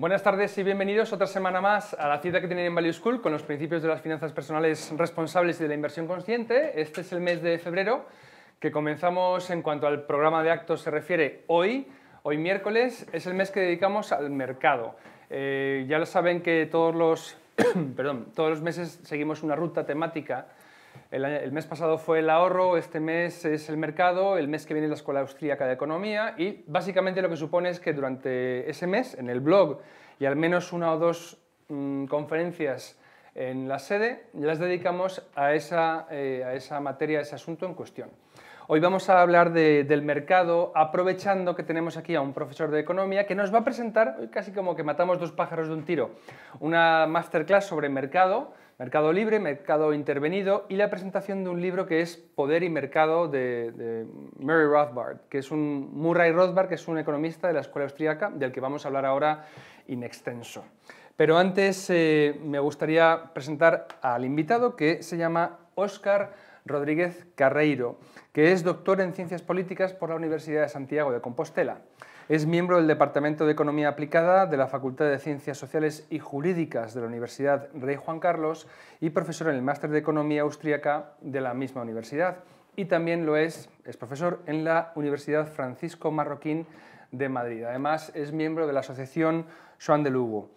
Buenas tardes y bienvenidos otra semana más a la cita que tienen en Value School con los principios de las finanzas personales responsables y de la inversión consciente. Este es el mes de febrero que comenzamos en cuanto al programa de actos se refiere hoy. Hoy miércoles es el mes que dedicamos al mercado. Eh, ya lo saben que todos los, perdón, todos los meses seguimos una ruta temática el, mes pasado fue el ahorro, este mes es el mercado, el mes que viene la Escuela Austríaca de Economía y básicamente lo que supone es que durante ese mes en el blog y al menos una o dos mm, conferencias en la sede las dedicamos eh, a esa, materia, a ese asunto en cuestión. Hoy vamos a hablar del mercado aprovechando que tenemos aquí a un profesor de economía que nos va a presentar, casi como que matamos dos pájaros de un tiro, una masterclass sobre mercado Mercado Libre, Mercado Intervenido y la presentación de un libro que es Poder y Mercado de, Murray Rothbard, que es un Murray Rothbard, que es un economista de la escuela austríaca, del que vamos a hablar ahora in extenso. Pero antes eh, me gustaría presentar al invitado que se llama Óscar Rodríguez Carreiro, que es doctor en Ciencias Políticas por la Universidad de Santiago de Compostela. Es miembro del Departamento de Economía Aplicada de la Facultad de Ciencias Sociales y Jurídicas de la Universidad Rey Juan Carlos y profesor en el Máster de Economía Austríaca de la misma universidad. Y también lo es, es profesor en la Universidad Francisco Marroquín de Madrid. Además, es miembro de la Asociación Joan de Lugo.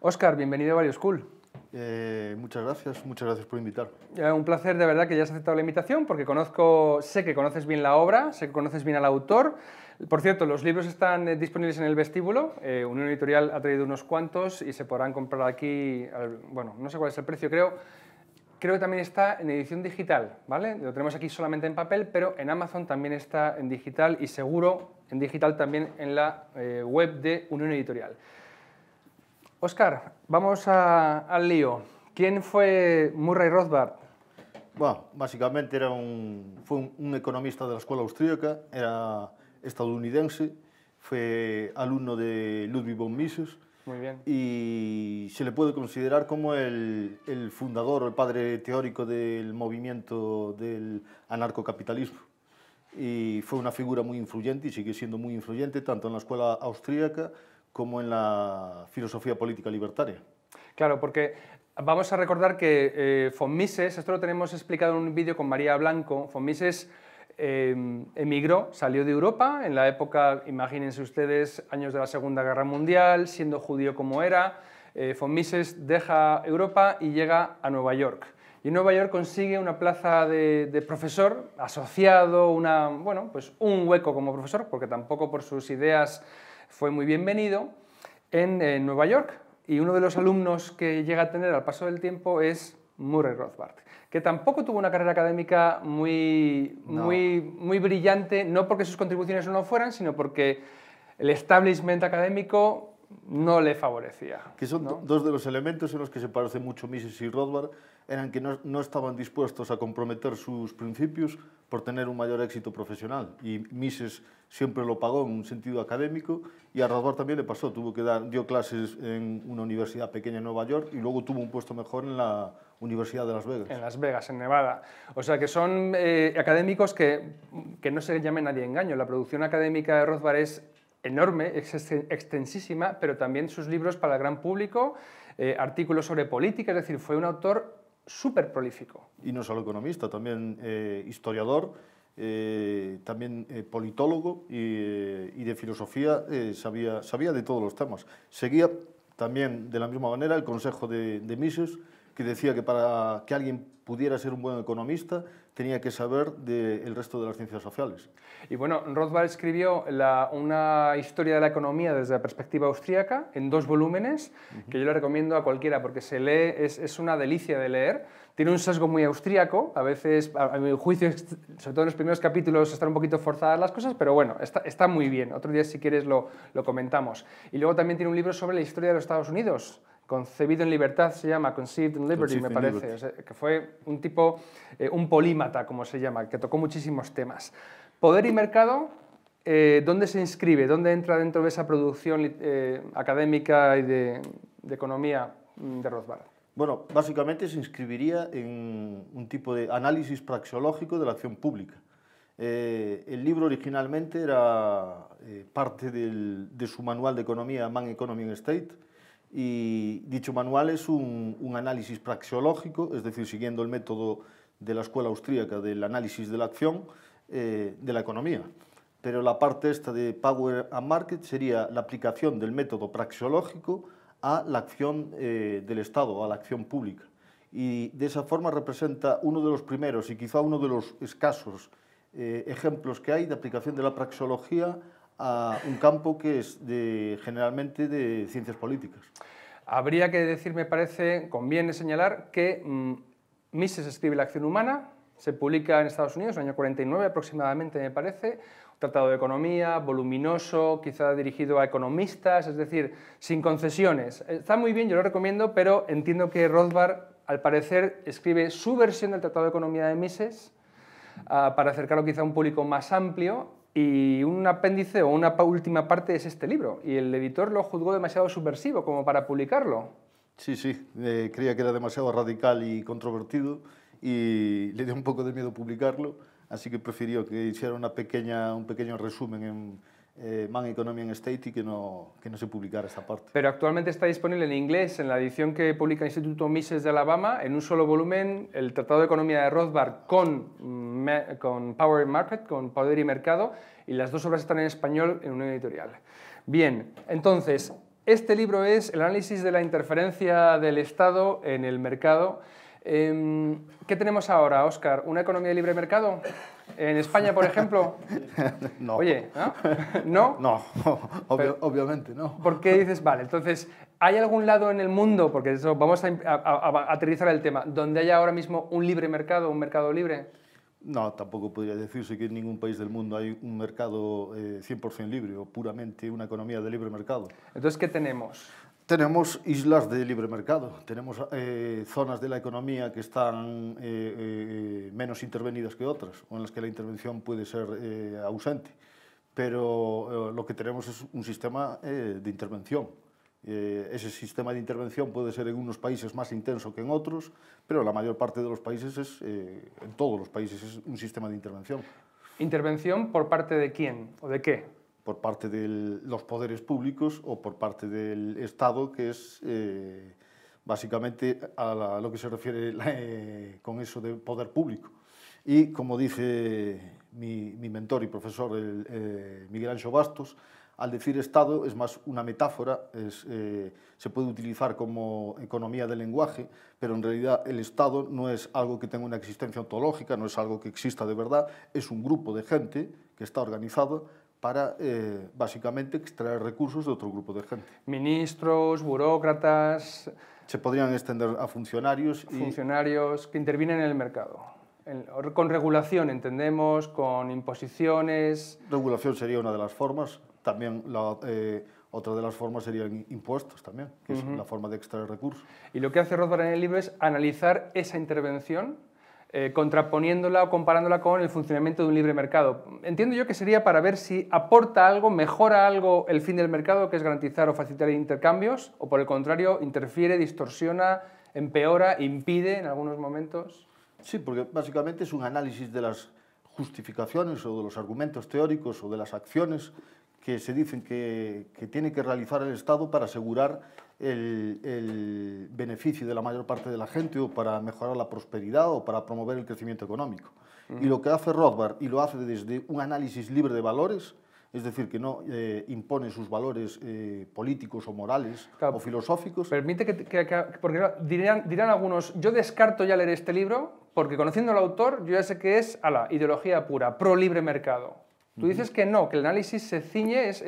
Oscar, bienvenido a Varios eh, muchas gracias, muchas gracias por invitar. Eh, un placer de verdad que hayas aceptado la invitación porque conozco, sé que conoces bien la obra, sé que conoces bien al autor. Por cierto, los libros están eh, disponibles en el vestíbulo. Unión Editorial ha traído unos cuantos y se podrán comprar aquí, bueno, no sé cuál es el precio, creo. Creo que también está en edición digital, ¿vale? Lo tenemos aquí solamente en papel, pero en Amazon también está en digital y seguro en digital también en la web de Unión Editorial. Oscar, vamos al lío. ¿Quién fue Murray Rothbard? básicamente era un, fue un, economista de la escuela austríaca, era estadounidense, fue alumno de Ludwig von Mises. Y se le puede considerar como el, el fundador el padre teórico del movimiento del anarcocapitalismo y fue una figura muy influyente y sigue siendo muy influyente tanto en la escuela austríaca como en la filosofía política libertaria. Claro, porque vamos a recordar que eh, von Mises, esto lo tenemos explicado en un vídeo con María Blanco, von Mises em, emigró, salió de Europa en la época, imagínense ustedes, años de la Segunda Guerra Mundial, siendo judío como era, eh, von Mises deja Europa y llega a Nueva York. Y Nueva York consigue una plaza de, profesor asociado, una, bueno, pues un hueco como profesor, porque tampoco por sus ideas fue muy bienvenido, en, Nueva York. Y uno de los alumnos que llega a tener al paso del tiempo es Murray Rothbard, que tampoco tuvo una carrera académica muy, muy, muy brillante, no porque sus contribuciones no lo fueran, sino porque el establishment académico no le favorecía. Que son dos de los elementos en los que se parece mucho Mises y Rothbard, eran que no, no, estaban dispuestos a comprometer sus principios por tener un mayor éxito profesional. Y Mises siempre lo pagó en un sentido académico y a Rozbar también le pasó, tuvo que dar, dio clases en una universidad pequeña en Nueva York y luego tuvo un puesto mejor en la Universidad de Las Vegas. En Las Vegas, en Nevada. O sea que son eh, académicos que, que no se llame nadie engaño. La producción académica de Rothbard es enorme, extensísima, pero también sus libros para el gran público, eh, artículos sobre política, es decir, fue un autor súper prolífico. Y no solo economista, también eh, historiador, eh, también eh, politólogo y, de filosofía, sabía, de todos los temas. Seguía también de la misma manera el consejo de, de Mises, que decía que para que alguien pudiera ser un buen economista tenía que saber del resto de las ciencias sociales. Y bueno, Rothbard escribió una historia de la economía desde la perspectiva austríaca en dos volúmenes, que yo le recomiendo a cualquiera porque se lee, es, una delicia de leer. Tiene un sesgo muy austríaco, a veces, a, mi juicio, sobre todo en los primeros capítulos están un poquito forzadas las cosas, pero bueno, está, muy bien. Otro día, si quieres, lo, lo comentamos. Y luego también tiene un libro sobre la historia de los Estados Unidos, Concebido en libertad se llama, Conceived in Liberty, me parece, que fue un tipo, eh, un polímata, como se llama, que tocó muchísimos temas. Poder y mercado, eh, ¿dónde se inscribe? ¿Dónde entra dentro de esa producción eh, académica y de, economía mm, de Rothbard? Bueno, básicamente se inscribiría en un tipo de análisis praxeológico de la acción pública. el libro originalmente era parte de su manual de economía, Man, Economy and State, y dicho manual es un, análisis praxeológico, es decir, siguiendo el método de la escuela austríaca del análisis de la acción eh, de la economía. Pero la parte esta de Power and Market sería la aplicación del método praxeológico a la acción eh, del Estado, a la acción pública. Y de esa forma representa uno de los primeros y quizá uno de los escasos eh, ejemplos que hay de aplicación de la praxeología a un campo que es generalmente de ciencias políticas. Habría que decir, me parece, conviene señalar que mm, Mises escribe La acción humana, se publica en Estados Unidos en el año 49 aproximadamente, me parece, un tratado de economía, voluminoso, quizá dirigido a economistas, es decir, sin concesiones. Está muy bien, yo lo recomiendo, pero entiendo que Rothbard, al parecer, escribe su versión del Tratado de Economía de Mises, ah, para acercarlo quizá a un público más amplio y un apéndice o una última parte es este libro, y el editor lo juzgó demasiado subversivo como para publicarlo. Sí, sí, eh, creía que era demasiado radical y controvertido, y le dio un poco de miedo publicarlo, así que prefirió que hiciera una pequeña, un pequeño resumen en eh, Man Economy and State y que no, que no se publicara esta parte. Pero actualmente está disponible en inglés, en la edición que publica el Instituto Mises de Alabama, en un solo volumen, el Tratado de Economía de Rothbard con, mm, con Power Market, con Poder y Mercado, y las dos obras están en español en una editorial. Bien, entonces, este libro es el análisis de la interferencia del Estado en el mercado Em, ¿Qué tenemos ahora, Oscar? ¿Una economía de libre mercado? ¿En España, por ejemplo? No. Oye, ¿no? No, obviamente no. ¿Por qué dices, vale, entonces, ¿hay algún lado en el mundo, porque eso, vamos a, aterrizar el tema, donde haya ahora mismo un libre mercado, un mercado libre? No, tampoco podría decirse que en ningún país del mundo hay un mercado 100% eh, libre o puramente una economía de libre mercado. Entonces, ¿qué tenemos? Tenemos islas de libre mercado, tenemos eh, zonas de la economía que están eh, eh, menos intervenidas que otras, o en las que la intervención puede ser ausente, pero lo que tenemos es un sistema de intervención. ese sistema de intervención puede ser en unos países más intenso que en otros, pero la mayor parte de los países en todos los países, es un sistema de intervención. ¿Intervención por parte de quién o de qué? por parte de los poderes públicos o por parte del Estado, que es eh, básicamente a, lo que se refiere eh, con eso de poder público. Y como dice mi, mentor y profesor el, eh, Miguel Ancho Bastos, al decir Estado es más una metáfora, se puede utilizar como economía del lenguaje, pero en realidad el Estado no es algo que tenga una existencia ontológica, no es algo que exista de verdad, es un grupo de gente que está organizado para eh, básicamente extraer recursos de otro grupo de gente. Ministros, burócratas. Se podrían extender a funcionarios. Y... Funcionarios que intervienen en el mercado. con regulación, entendemos, con imposiciones. Regulación sería una de las formas. También la, eh, otra de las formas serían impuestos también, que es la forma de extraer recursos. Y lo que hace Rothbard en el libro es analizar esa intervención eh, contraponiéndola o comparándola con el funcionamiento de un libre mercado. Entiendo yo que sería para ver si aporta algo, mejora algo el fin del mercado, que es garantizar o facilitar intercambios, o por el contrario, interfiere, distorsiona, empeora, impide en algunos momentos. Sí, porque básicamente es un análisis de las justificaciones o de los argumentos teóricos o de las acciones que se dicen que, tiene que realizar el Estado para asegurar el, beneficio de la mayor parte de la gente o para mejorar la prosperidad o para promover el crecimiento económico. Y lo que hace Rothbard, y lo hace desde un análisis libre de valores, es decir, que no eh, impone sus valores eh, políticos o morales o filosóficos. Permite que, porque dirán, dirán, algunos, yo descarto ya leer este libro porque conociendo al autor yo ya sé que es a la ideología pura, pro libre mercado. Tú dices que no, que el análisis se ciñe, es,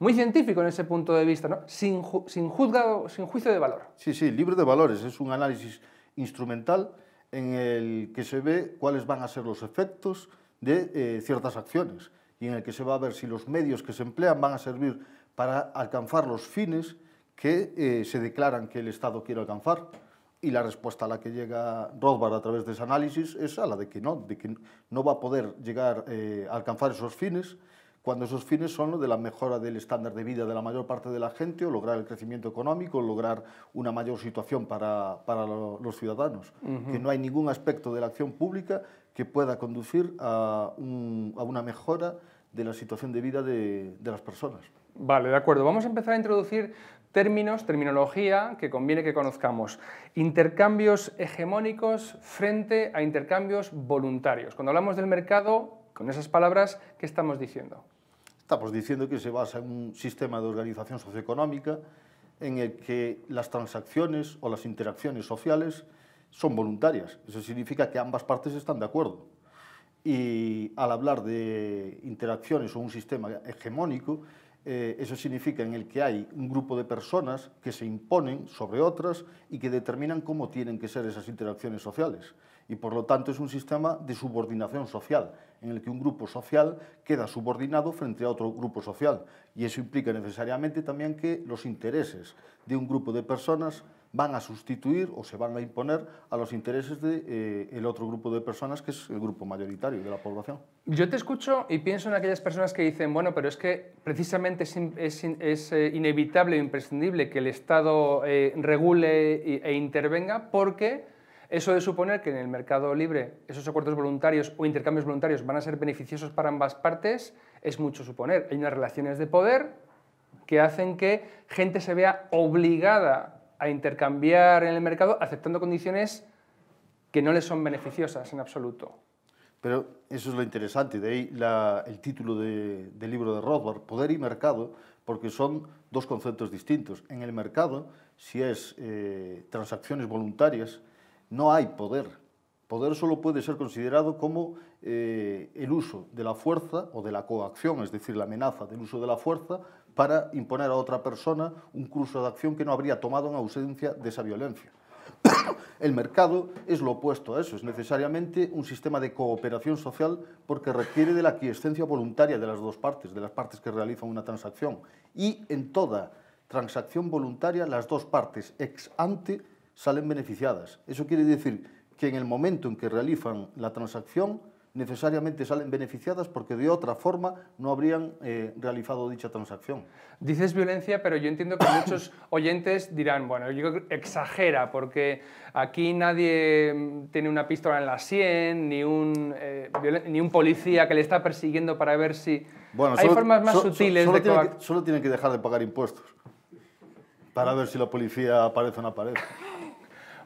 muy científico en ese punto de vista, ¿no? sin, sin, juzgado, sin juicio de valor. Sí, sí, libre de valores, es un análisis instrumental en el que se ve cuáles van a ser los efectos de eh, ciertas acciones y en el que se va a ver si los medios que se emplean van a servir para alcanzar los fines que eh, se declaran que el Estado quiere alcanzar y la respuesta a la que llega Rothbard a través de ese análisis es a la de que no, de que no va a poder llegar a eh, alcanzar esos fines cuando esos fines son los de la mejora del estándar de vida de la mayor parte de la gente o lograr el crecimiento económico, o lograr una mayor situación para, para los ciudadanos. Que no hay ningún aspecto de la acción pública que pueda conducir a, una mejora de la situación de vida de, de las personas. Vale, de acuerdo. Vamos a empezar a introducir términos, terminología que conviene que conozcamos. Intercambios hegemónicos frente a intercambios voluntarios. Cuando hablamos del mercado, con esas palabras, ¿qué estamos diciendo? Estamos diciendo que se basa en un sistema de organización socioeconómica en el que las transacciones o las interacciones sociales son voluntarias. Eso significa que ambas partes están de acuerdo. Y al hablar de interacciones o un sistema hegemónico, eh, eso significa en el que hay un grupo de personas que se imponen sobre otras y que determinan cómo tienen que ser esas interacciones sociales. Y por lo tanto es un sistema de subordinación social, en el que un grupo social queda subordinado frente a otro grupo social. Y eso implica necesariamente también que los intereses de un grupo de personas van a sustituir o se van a imponer a los intereses del de, eh, el otro grupo de personas, que es el grupo mayoritario de la población. Yo te escucho y pienso en aquellas personas que dicen, bueno, pero es que precisamente es, es, eh, inevitable e imprescindible que el Estado eh, regule e intervenga porque... Eso de suponer que en el mercado libre esos acuerdos voluntarios o intercambios voluntarios van a ser beneficiosos para ambas partes es mucho suponer. Hay unas relaciones de poder que hacen que gente se vea obligada a intercambiar en el mercado aceptando condiciones que no les son beneficiosas en absoluto. Pero eso es lo interesante, de ahí el título de, del libro de Rothbard, Poder y Mercado, porque son dos conceptos distintos. En el mercado, si es eh, transacciones voluntarias, no hay poder. Poder solo puede ser considerado como eh, el uso de la fuerza o de la coacción, es decir, la amenaza del uso de la fuerza para imponer a otra persona un curso de acción que no habría tomado en ausencia de esa violencia. El mercado es lo opuesto a eso, es necesariamente un sistema de cooperación social porque requiere de la quiescencia voluntaria de las dos partes, de las partes que realizan una transacción. Y en toda transacción voluntaria las dos partes ex ante salen beneficiadas. Eso quiere decir que en el momento en que realizan la transacción necesariamente salen beneficiadas porque de otra forma no habrían eh, realizado dicha transacción. Dices violencia, pero yo entiendo que muchos oyentes dirán, bueno, yo exagera porque aquí nadie mm, tiene una pistola en la sien, ni un, eh, ni un policía que le está persiguiendo para ver si... Bueno, Hay formas más sutiles de... solo tienen que dejar de pagar impuestos para ver si la policía aparece o no aparece.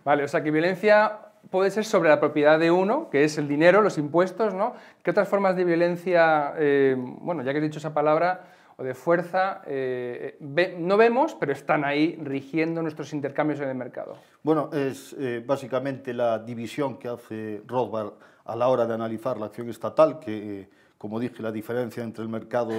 Vale, o sea que violencia puede ser sobre la propiedad de uno, que es el dinero, los impuestos, ¿no? ¿Qué otras formas de violencia, eh, bueno, ya que he dicho esa palabra, o de fuerza, eh, no vemos, pero están ahí rigiendo nuestros intercambios en el mercado? Bueno, es eh, básicamente la división que hace Rothbard a la hora de analizar la acción estatal, que, como dije, la diferencia entre el mercado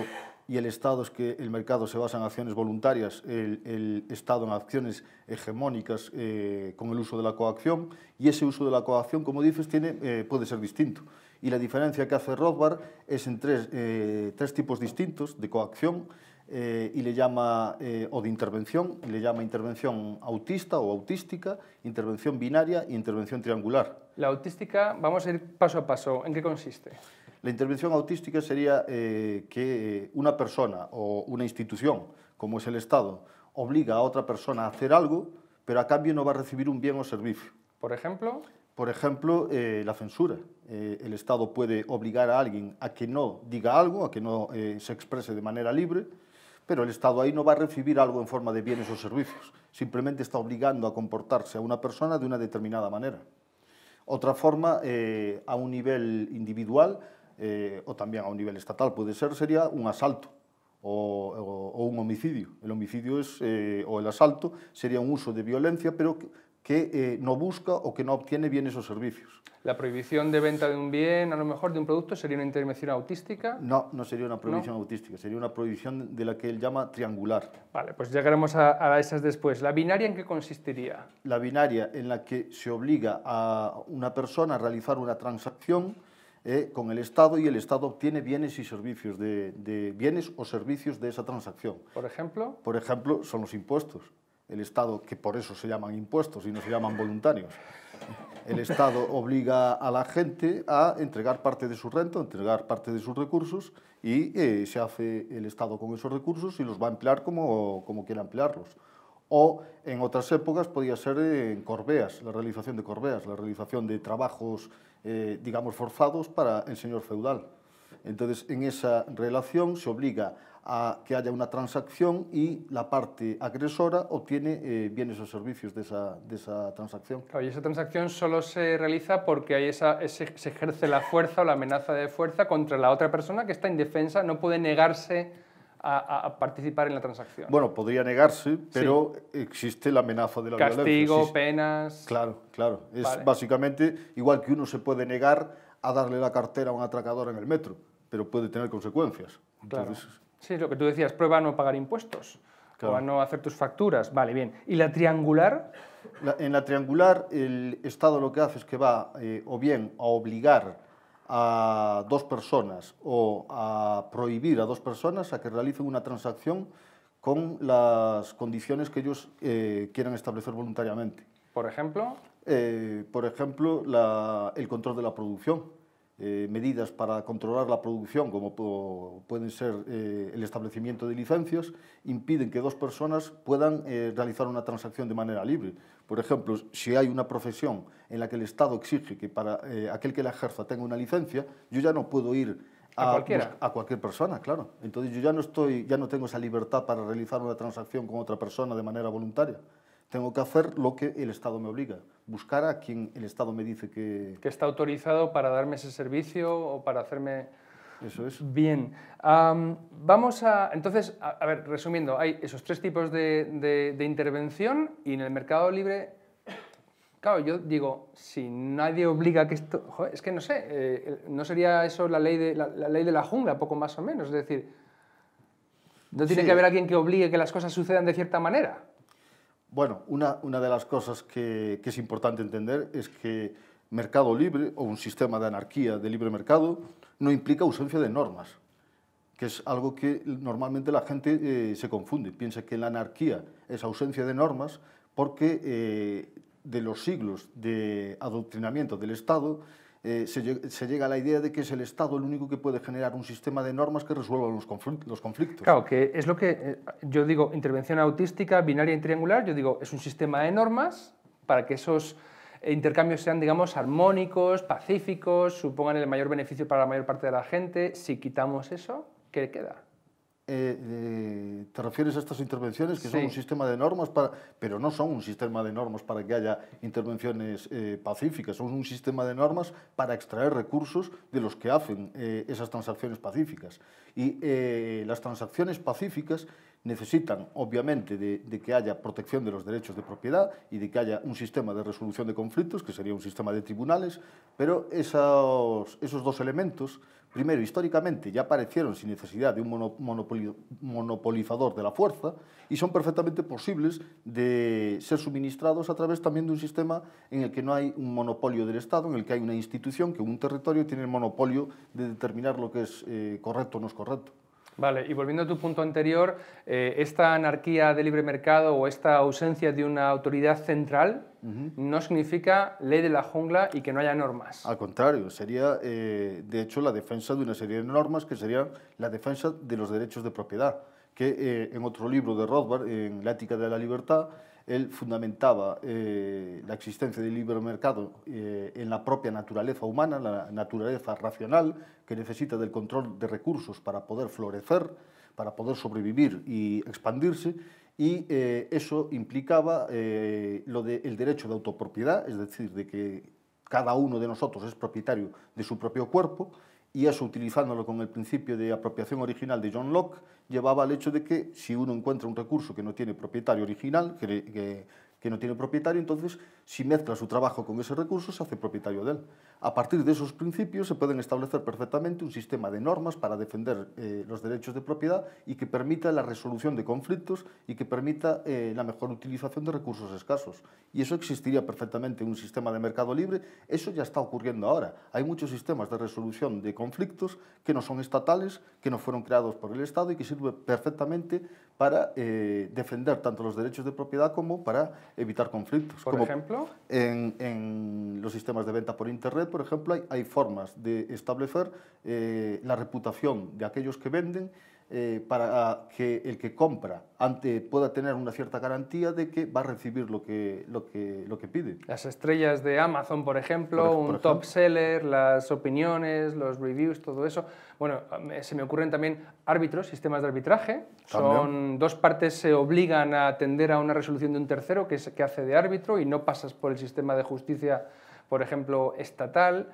y el Estado es que el mercado se basa en acciones voluntarias, el, Estado en acciones hegemónicas eh, con el uso de la coacción, y ese uso de la coacción, como dices, tiene, eh, puede ser distinto. Y la diferencia que hace Rothbard es en tres, eh, tipos distintos de coacción, y le llama, o de intervención, y le llama intervención autista o autística, intervención binaria e intervención triangular. La autística, vamos a ir paso a paso, ¿en qué consiste? La intervención autística sería eh, que eh, una persona o una institución, como es el Estado, obliga a otra persona a hacer algo, pero a cambio no va a recibir un bien o servicio. ¿Por ejemplo? Por ejemplo, eh, la censura. el Estado puede obligar a alguien a que no diga algo, a que no se exprese de manera libre, pero el Estado ahí no va a recibir algo en forma de bienes o servicios. Simplemente está obligando a comportarse a una persona de una determinada manera. Otra forma, a un nivel individual, eh, o también a un nivel estatal puede ser, sería un asalto o, un homicidio. El homicidio es, eh, o el asalto sería un uso de violencia, pero que, eh, no busca o que no obtiene bienes o servicios. ¿La prohibición de venta de un bien, a lo mejor de un producto, sería una intervención autística? No, no sería una prohibición autística, sería una prohibición de la que él llama triangular. Vale, pues llegaremos a, a, esas después. ¿La binaria en qué consistiría? La binaria en la que se obliga a una persona a realizar una transacción eh, con el Estado y el Estado obtiene bienes y servicios de, bienes o servicios de esa transacción. Por ejemplo. Por ejemplo, son los impuestos. El Estado, que por eso se llaman impuestos y no se llaman voluntarios. El Estado obliga a la gente a entregar parte de su renta, entregar parte de sus recursos y eh, se hace el Estado con esos recursos y los va a emplear como, como quiera emplearlos o en otras épocas podía ser eh, en corbeas, la realización de corbeas, la realización de trabajos, eh, digamos, forzados para el señor feudal. Entonces, en esa relación se obliga a que haya una transacción y la parte agresora obtiene eh, bienes o servicios de esa, transacción. Claro, y esa transacción solo se realiza porque se ejerce la fuerza o la amenaza de fuerza contra la otra persona que está indefensa, no puede negarse a, participar en la transacción. Bueno, podría negarse, pero existe la amenaza de la Castigo, violencia. Castigo, penas. Claro, claro. Es básicamente igual que uno se puede negar a darle la cartera a un atracador en el metro, pero puede tener consecuencias. claro. Sí, lo que tú decías, prueba no pagar impuestos. O a no hacer tus facturas. Vale, bien. ¿Y la triangular? en la triangular, el Estado lo que hace es que va eh, o bien a obligar a dos personas o a prohibir a dos personas a que realicen una transacción con las condiciones que ellos eh, quieran establecer voluntariamente. ¿Por ejemplo? Eh, por ejemplo, el control de la producción. Eh, medidas para controlar la producción, como pueden ser eh, el establecimiento de licencias, impiden que dos personas puedan eh, realizar una transacción de manera libre. Por ejemplo, si hay una profesión en la que el Estado exige que para aquel que la ejerza tenga una licencia, yo ya no puedo ir a, a, cualquier persona, claro. Entonces yo ya no, estoy, ya no tengo esa libertad para realizar una transacción con otra persona de manera voluntaria. Tengo que hacer lo que el Estado me obliga, buscar a quien el Estado me dice que... Que está autorizado para darme ese servicio o para hacerme... Eso es. Bien. vamos a. Entonces, a, ver, resumiendo, hay esos tres tipos de, intervención y en el mercado libre. Claro, yo digo, si nadie obliga que esto. es que no sé, eh, no sería eso la ley, de, la, ley de la jungla, poco más o menos. Es decir, no tiene que haber alguien que obligue que las cosas sucedan de cierta manera. Bueno, una, de las cosas que, es importante entender es que mercado libre o un sistema de anarquía de libre mercado no implica ausencia de normas, que es algo que normalmente la gente eh, se confunde, piensa que la anarquía es ausencia de normas porque eh, de los siglos de adoctrinamiento del Estado eh, se, llega a la idea de que es el Estado el único que puede generar un sistema de normas que resuelvan los, conflictos. Claro, que es lo que eh, yo digo, intervención autística, binaria y triangular, yo digo, es un sistema de normas para que esos intercambios sean, digamos, armónicos, pacíficos, supongan el mayor beneficio para la mayor parte de la gente. Si quitamos eso, ¿qué queda? Eh, eh, te refieres a estas intervenciones que son un sistema de normas para, pero no son un sistema de normas para que haya intervenciones eh, pacíficas, son un sistema de normas para extraer recursos de los que hacen esas transacciones pacíficas. Y las transacciones pacíficas necesitan, obviamente, de, de, que haya protección de los derechos de propiedad y de que haya un sistema de resolución de conflictos, que sería un sistema de tribunales, pero esos, esos dos elementos Primero, históricamente ya aparecieron sin necesidad de un monopolizador de la fuerza y son perfectamente posibles de ser suministrados a través también de un sistema en el que no hay un monopolio del Estado, en el que hay una institución que un territorio tiene el monopolio de determinar lo que es eh, correcto o no es correcto. Vale, y volviendo a tu punto anterior, eh, esta anarquía de libre mercado o esta ausencia de una autoridad central no significa ley de la jungla y que no haya normas. Al contrario, sería eh, de hecho la defensa de una serie de normas que serían la defensa de los derechos de propiedad, que eh, en otro libro de Rothbard, en La ética de la libertad, él fundamentaba eh, la existencia del libre mercado eh, en la propia naturaleza humana, la naturaleza racional, que necesita del control de recursos para poder florecer, para poder sobrevivir y expandirse, y eh, eso implicaba lo del derecho de autopropiedad, es decir, de que cada uno de nosotros es propietario de su propio cuerpo, y eso utilizándolo con el principio de apropiación original de John Locke, llevaba al hecho de que si uno encuentra un recurso que no tiene propietario original, que, no tiene propietario, entonces si mezcla su trabajo con ese recurso se hace propietario de él. A partir de esos principios se pueden establecer perfectamente un sistema de normas para defender eh, los derechos de propiedad y que permita la resolución de conflictos y que permita eh, la mejor utilización de recursos escasos. Y eso existiría perfectamente en un sistema de mercado libre. Eso ya está ocurriendo ahora. Hay muchos sistemas de resolución de conflictos que no son estatales, que no fueron creados por el Estado y que sirven perfectamente para eh, defender tanto los derechos de propiedad como para evitar conflictos. Por ejemplo, en, en los sistemas de venta por Internet por ejemplo, hay, formas de establecer eh, la reputación de aquellos que venden eh, para que el que compra ante, pueda tener una cierta garantía de que va a recibir lo que, lo lo que pide. Las estrellas de Amazon, por ejemplo, un top seller, las opiniones, los reviews, todo eso. Bueno, eh, se me ocurren también árbitros, sistemas de arbitraje. Son dos partes se obligan a atender a una resolución de un tercero que, que hace de árbitro y no pasas por el sistema de justicia por ejemplo, estatal.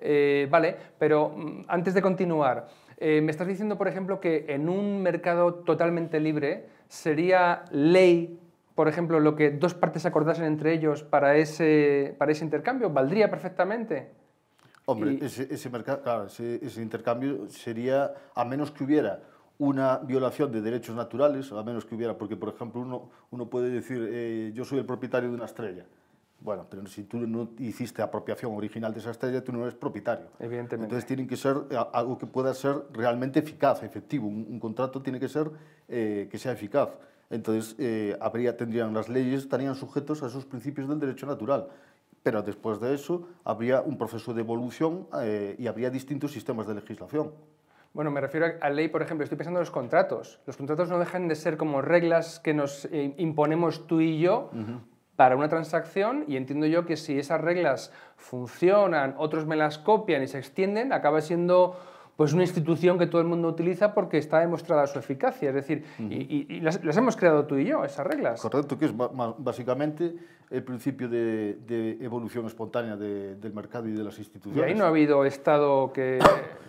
Eh, vale, pero mm, antes de continuar, eh, me estás diciendo, por ejemplo, que en un mercado totalmente libre sería ley, por ejemplo, lo que dos partes acordasen entre ellos para ese, para ese intercambio, ¿valdría perfectamente? Hombre, ese, mercado, claro, ese, intercambio sería, a menos que hubiera una violación de derechos naturales, a menos que hubiera, porque por ejemplo uno, uno puede decir, eh, yo soy el propietario de una estrella, bueno, pero si tú no hiciste apropiación original de esa estrella, tú no eres propietario. Evidentemente. Entonces tiene que ser eh, algo que pueda ser realmente eficaz, efectivo. Un, contrato tiene que ser eh, que sea eficaz. Entonces eh, habría, tendrían las leyes, estarían sujetos a esos principios del derecho natural. Pero después de eso habría un proceso de evolución y habría distintos sistemas de legislación. Bueno, me refiero a, la ley, por ejemplo, estoy pensando en los contratos. Los contratos no dejan de ser como reglas que nos imponemos tú y yo para una transacción y entiendo yo que si esas reglas funcionan, otros me las copian y se extienden, acaba siendo pues una institución que todo el mundo utiliza porque está demostrada su eficacia. Es decir, y, las, hemos creado tú y yo, esas reglas. Correcto, que es básicamente el principio de, evolución espontánea del mercado y de las instituciones. Y ahí no ha habido Estado que...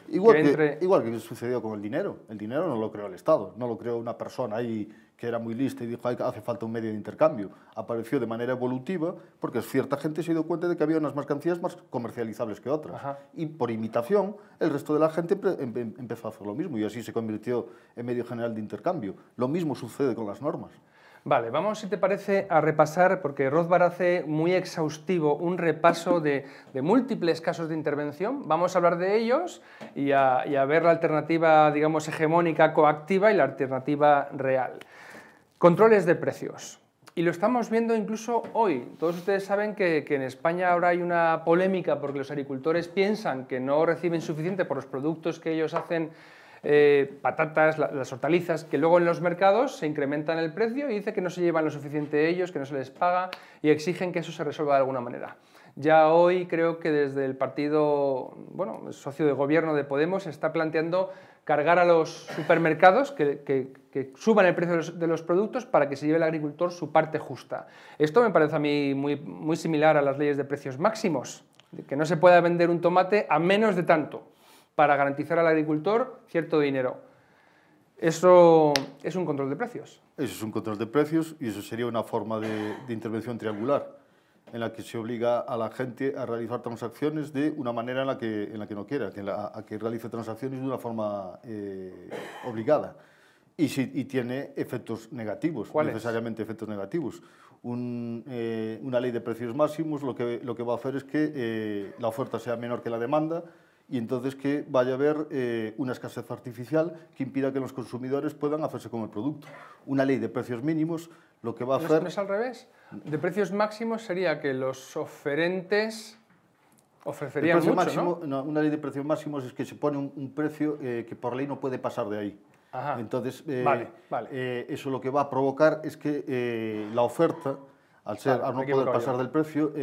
igual, que entre... igual que sucedió con el dinero. El dinero no lo creó el Estado, no lo creó una persona ahí que era muy lista y dijo, que hace falta un medio de intercambio. Apareció de manera evolutiva porque cierta gente se dio cuenta de que había unas mercancías más comercializables que otras. Y por imitación, el resto de la gente empezó a hacer lo mismo y así se convirtió en medio general de intercambio. Lo mismo sucede con las normas. Vale, vamos, si te parece, a repasar, porque Rothbard hace muy exhaustivo un repaso de, múltiples casos de intervención. Vamos a hablar de ellos y a, y a ver la alternativa, digamos, hegemónica, coactiva y la alternativa real. Controles de precios. Y lo estamos viendo incluso hoy. Todos ustedes saben que, en España ahora hay una polémica porque los agricultores piensan que no reciben suficiente por los productos que ellos hacen, eh, patatas, las hortalizas, que luego en los mercados se incrementan el precio y dice que no se llevan lo suficiente ellos, que no se les paga y exigen que eso se resuelva de alguna manera. Ya hoy creo que desde el partido, bueno, socio de gobierno de Podemos está planteando cargar a los supermercados que, suban el precio de los, productos para que se lleve el agricultor su parte justa. Esto me parece a mí muy, muy similar a las leyes de precios máximos, que no se pueda vender un tomate a menos de tanto para garantizar al agricultor cierto dinero. Eso es un control de precios. Eso es un control de precios y eso sería una forma de, de intervención triangular en la que se obliga a la gente a realizar transacciones de una manera en la que, en la que no quiera, que a que realice transacciones de una forma eh, obligada. Y, tiene efectos negativos, necesariamente efectos negativos. Eh, una ley de precios máximos lo que, lo que va a hacer es que eh, la oferta sea menor que la demanda, y entonces que vaya a haber eh, una escasez artificial que impida que los consumidores puedan hacerse con el producto. Una ley de precios mínimos lo que va a hacer... ¿No es al revés? De precios máximos sería que los oferentes ofrecerían mucho, Una ley de precios máximos es que se pone un, precio eh, que por ley no puede pasar de ahí. Ajá. Entonces, eh, vale, eso lo que va a provocar es que la oferta al, ser, no poder pasar del precio,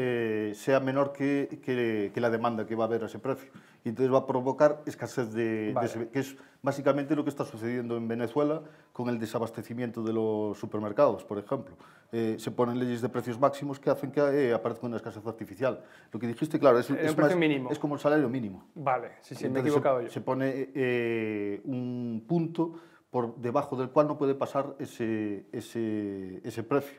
sea menor que, que, que, la demanda que va a haber a ese precio y entonces va a provocar escasez de, que es básicamente lo que está sucediendo en Venezuela con el desabastecimiento de los supermercados, por ejemplo. Eh, se ponen leyes de precios máximos que hacen que eh, aparezca una escasez artificial. Lo que dijiste, claro, es, es, es como el salario mínimo. Vale, sí, sí, me he equivocado se, yo. Se pone eh, un punto por debajo del cual no puede pasar ese, ese, ese precio.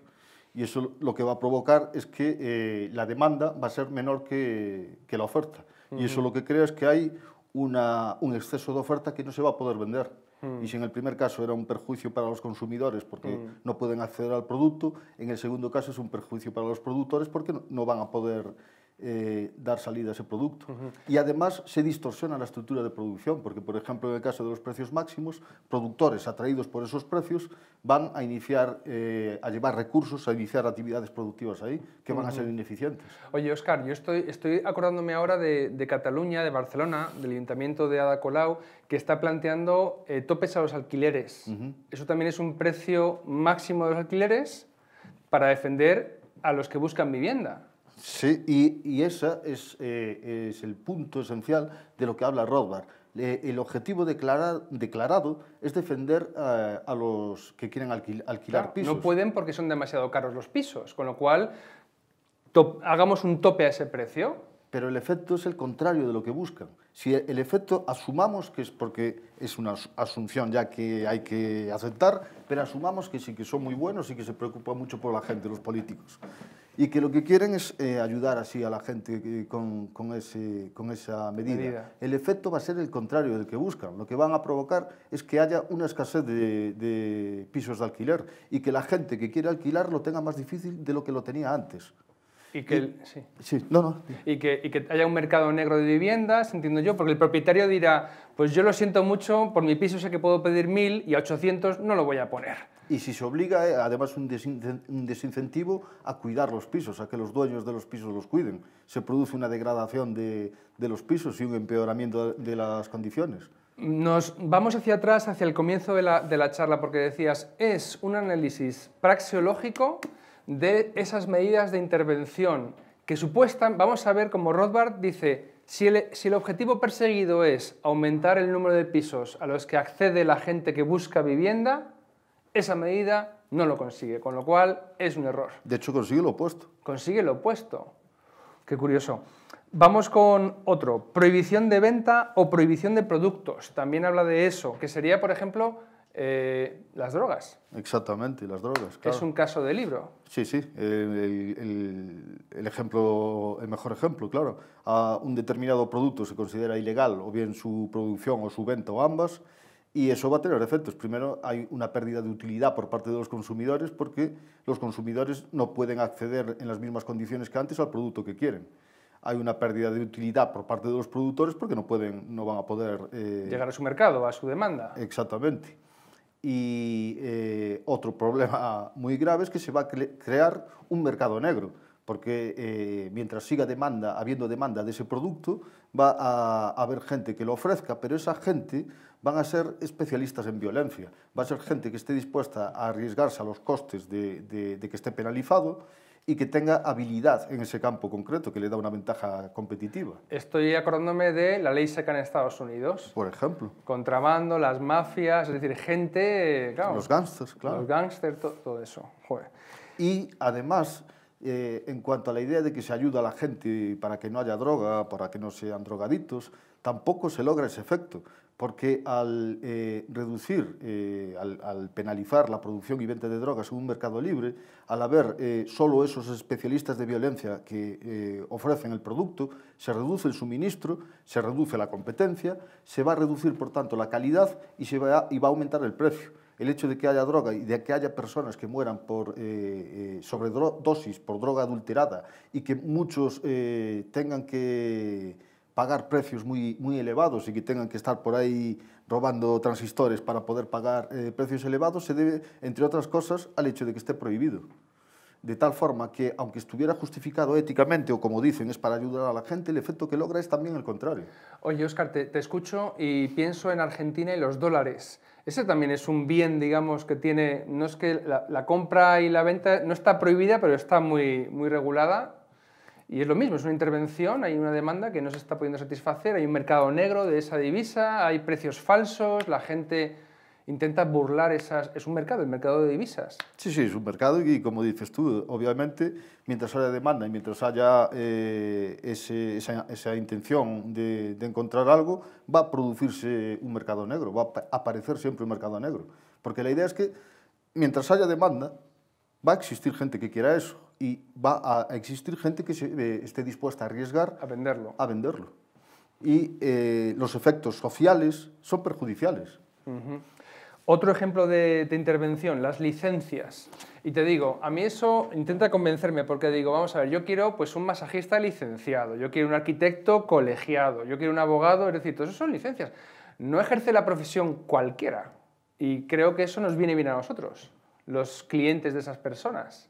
Y eso lo que va a provocar es que la demanda va a ser menor que, que la oferta. Y eso lo que creo es que hay un exceso de oferta que no se va a poder vender. Mm. Y si en el primer caso era un perjuicio para los consumidores porque mm. no pueden acceder al producto, en el segundo caso es un perjuicio para los productores porque no van a poder eh, dar salida a ese producto. Y además se distorsiona la estructura de producción, porque por ejemplo en el caso de los precios máximos, productores atraídos por esos precios van a iniciar, eh, a llevar recursos, a iniciar actividades productivas ahí, que van a ser ineficientes. Oye, Oscar, yo estoy, estoy acordándome ahora de, Cataluña, de Barcelona, del Ayuntamiento de Ada Colau, que está planteando eh, topes a los alquileres. Eso también es un precio máximo de los alquileres para defender a los que buscan vivienda. Sí, y, y ese es, eh, es, el punto esencial de lo que habla Rothbard. Eh, el objetivo declarado es defender eh, a los que quieren alquilar pisos. No pueden porque son demasiado caros los pisos, con lo cual hagamos un tope a ese precio. Pero el efecto es el contrario de lo que buscan. Si el efecto asumamos que es porque es una asunción ya que hay que aceptar, pero asumamos que sí que son muy buenos y que se preocupan mucho por la gente, los políticos y que lo que quieren es eh, ayudar así a la gente eh, con, esa medida. El efecto va a ser el contrario del que buscan. Lo que van a provocar es que haya una escasez de, pisos de alquiler y que la gente que quiere alquilar lo tenga más difícil de lo que lo tenía antes. Y que, Y, que, y que, haya un mercado negro de viviendas, entiendo yo, porque el propietario dirá, pues yo lo siento mucho, por mi piso sé que puedo pedir mil y a 800 no lo voy a poner y si se obliga, eh, además, un, desincentivo a cuidar los pisos, a que los dueños de los pisos los cuiden. Se produce una degradación de, los pisos y un empeoramiento de las condiciones. Nos vamos hacia atrás, hacia el comienzo de la, charla, porque decías, es un análisis praxeológico de esas medidas de intervención que supuestan, vamos a ver como Rothbard dice, si el, objetivo perseguido es aumentar el número de pisos a los que accede la gente que busca vivienda, esa medida no lo consigue, con lo cual es un error. De hecho, consigue lo opuesto. Consigue lo opuesto. Qué curioso. Vamos con otro, prohibición de venta o prohibición de productos. También habla de eso, que sería, por ejemplo, eh, las drogas. Exactamente, las drogas. Claro. Es un caso de libro. Sí, sí, el, ejemplo, el mejor ejemplo, claro. A un determinado producto se considera ilegal, o bien su producción o su venta o ambas, y eso va a tener efectos. Primero, hay una pérdida de utilidad por parte de los consumidores porque los consumidores no pueden acceder en las mismas condiciones que antes al producto que quieren. Hay una pérdida de utilidad por parte de los productores porque no, pueden, no van a poder... Eh, Llegar a su mercado, a su demanda. Exactamente. Y eh, otro problema muy grave es que se va a crear un mercado negro porque eh, mientras siga demanda, habiendo demanda de ese producto, va a, haber gente que lo ofrezca, pero esa gente van a ser especialistas en violencia, va a ser gente que esté dispuesta a arriesgarse a los costes de, que esté penalizado y que tenga habilidad en ese campo concreto que le da una ventaja competitiva. Estoy acordándome de la ley seca en Estados Unidos. Por ejemplo. Contrabando, las mafias, es decir, gente... Claro, los gángsters, claro. Los gángsters, todo eso. Joder. Y además eh, en cuanto a la idea de que se ayuda a la gente para que no haya droga, para que no sean drogadictos, tampoco se logra ese efecto, porque al eh, reducir, eh, al, penalizar la producción y venta de drogas en un mercado libre, al haber solo esos especialistas de violencia que ofrecen el producto, se reduce el suministro, se reduce la competencia, se va a reducir, por tanto, la calidad y, y va a aumentar el precio el hecho de que haya droga y de que haya personas que mueran por eh, eh sobredosis, por droga adulterada, y que muchos eh, tengan que pagar precios muy, muy elevados y que tengan que estar por ahí robando transistores para poder pagar eh, precios elevados, se debe, entre otras cosas, al hecho de que esté prohibido. De tal forma que, aunque estuviera justificado éticamente o como dicen, es para ayudar a la gente, el efecto que logra es también el contrario. Oye, Oscar, te escucho y pienso en Argentina y los dólares ese también es un bien, digamos, que tiene, no es que la, compra y la venta no está prohibida, pero está muy, muy regulada. Y es lo mismo, es una intervención, hay una demanda que no se está pudiendo satisfacer, hay un mercado negro de esa divisa, hay precios falsos, la gente intenta burlar esas... Es un mercado, el mercado de divisas. Sí, sí, es un mercado y como dices tú, obviamente, mientras haya demanda y mientras haya eh, esa, intención de, encontrar algo, va a producirse un mercado negro, va a aparecer siempre un mercado negro. Porque la idea es que mientras haya demanda, va a existir gente que quiera eso y va a existir gente que eh, esté dispuesta a arriesgar... A venderlo. A venderlo. Y eh, los efectos sociales son perjudiciales. Otro ejemplo de, intervención, las licencias. Y te digo, a mí eso intenta convencerme porque digo, vamos a ver, yo quiero pues un masajista licenciado, yo quiero un arquitecto colegiado, yo quiero un abogado, es decir, todo esas son licencias. No ejerce la profesión cualquiera y creo que eso nos viene bien a nosotros, los clientes de esas personas.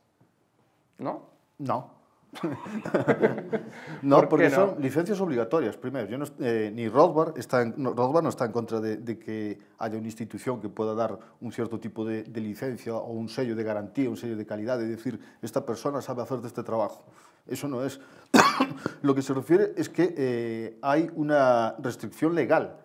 ¿No? No. no, porque son licencias obligatorias, primero. Yo eh, ni Rothbard, está en, no, Rothbard no está en contra de, que haya una institución que pueda dar un cierto tipo de, licencia o un sello de garantía, un sello de calidad, de decir, esta persona sabe hacer de este trabajo. Eso no es. Lo que se refiere es que eh, hay una restricción legal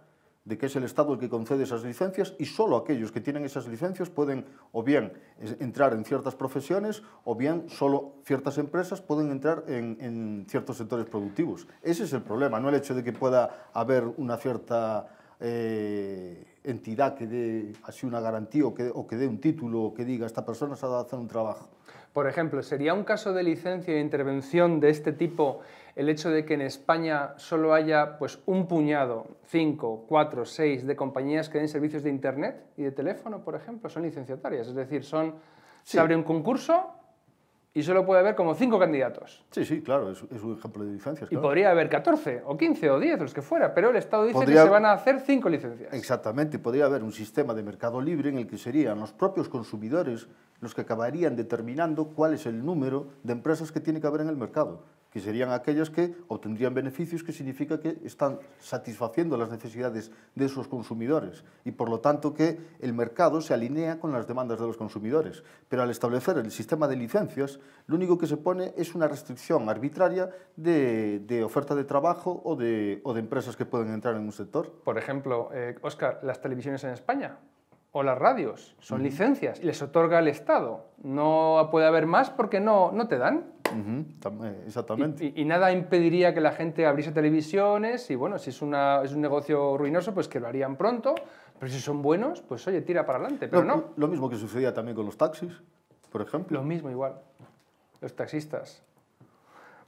de que es el Estado el que concede esas licencias y solo aquellos que tienen esas licencias pueden o bien entrar en ciertas profesiones o bien solo ciertas empresas pueden entrar en, ciertos sectores productivos. Ese es el problema, no el hecho de que pueda haber una cierta eh, entidad que dé así una garantía o que, dé un título o que diga esta persona se ha dado a hacer un trabajo. Por ejemplo, ¿sería un caso de licencia e intervención de este tipo el hecho de que en España solo haya pues, un puñado, 5, 4, seis de compañías que den servicios de Internet y de teléfono, por ejemplo, son licenciatarias. Es decir, son, se abre un concurso y solo puede haber como cinco candidatos. Sí, sí, claro, es, un ejemplo de licencias. Y podría haber 14 o 15 o 10, los que fuera, pero el Estado dice que se van a hacer cinco licencias. Exactamente, podría haber un sistema de mercado libre en el que serían los propios consumidores los que acabarían determinando cuál es el número de empresas que tiene que haber en el mercado que serían aquellas que obtendrían beneficios, que significa que están satisfaciendo las necesidades de sus consumidores y por lo tanto que el mercado se alinea con las demandas de los consumidores. Pero al establecer el sistema de licencias, lo único que se pone es una restricción arbitraria de, oferta de trabajo o de, o empresas que pueden entrar en un sector. Por ejemplo, eh, Óscar, Oscar, las televisiones en España o las radios. Son licencias y les otorga el Estado. No puede haber más porque no, no te dan. Eh, exactamente. Y, nada impediría que la gente abriese televisiones y bueno, si es, una, es un negocio ruinoso, pues que lo harían pronto. Pero si son buenos, pues oye, tira para adelante. Pero no. Lo mismo que sucedía también con los taxis, por ejemplo. Lo mismo igual. Los taxistas.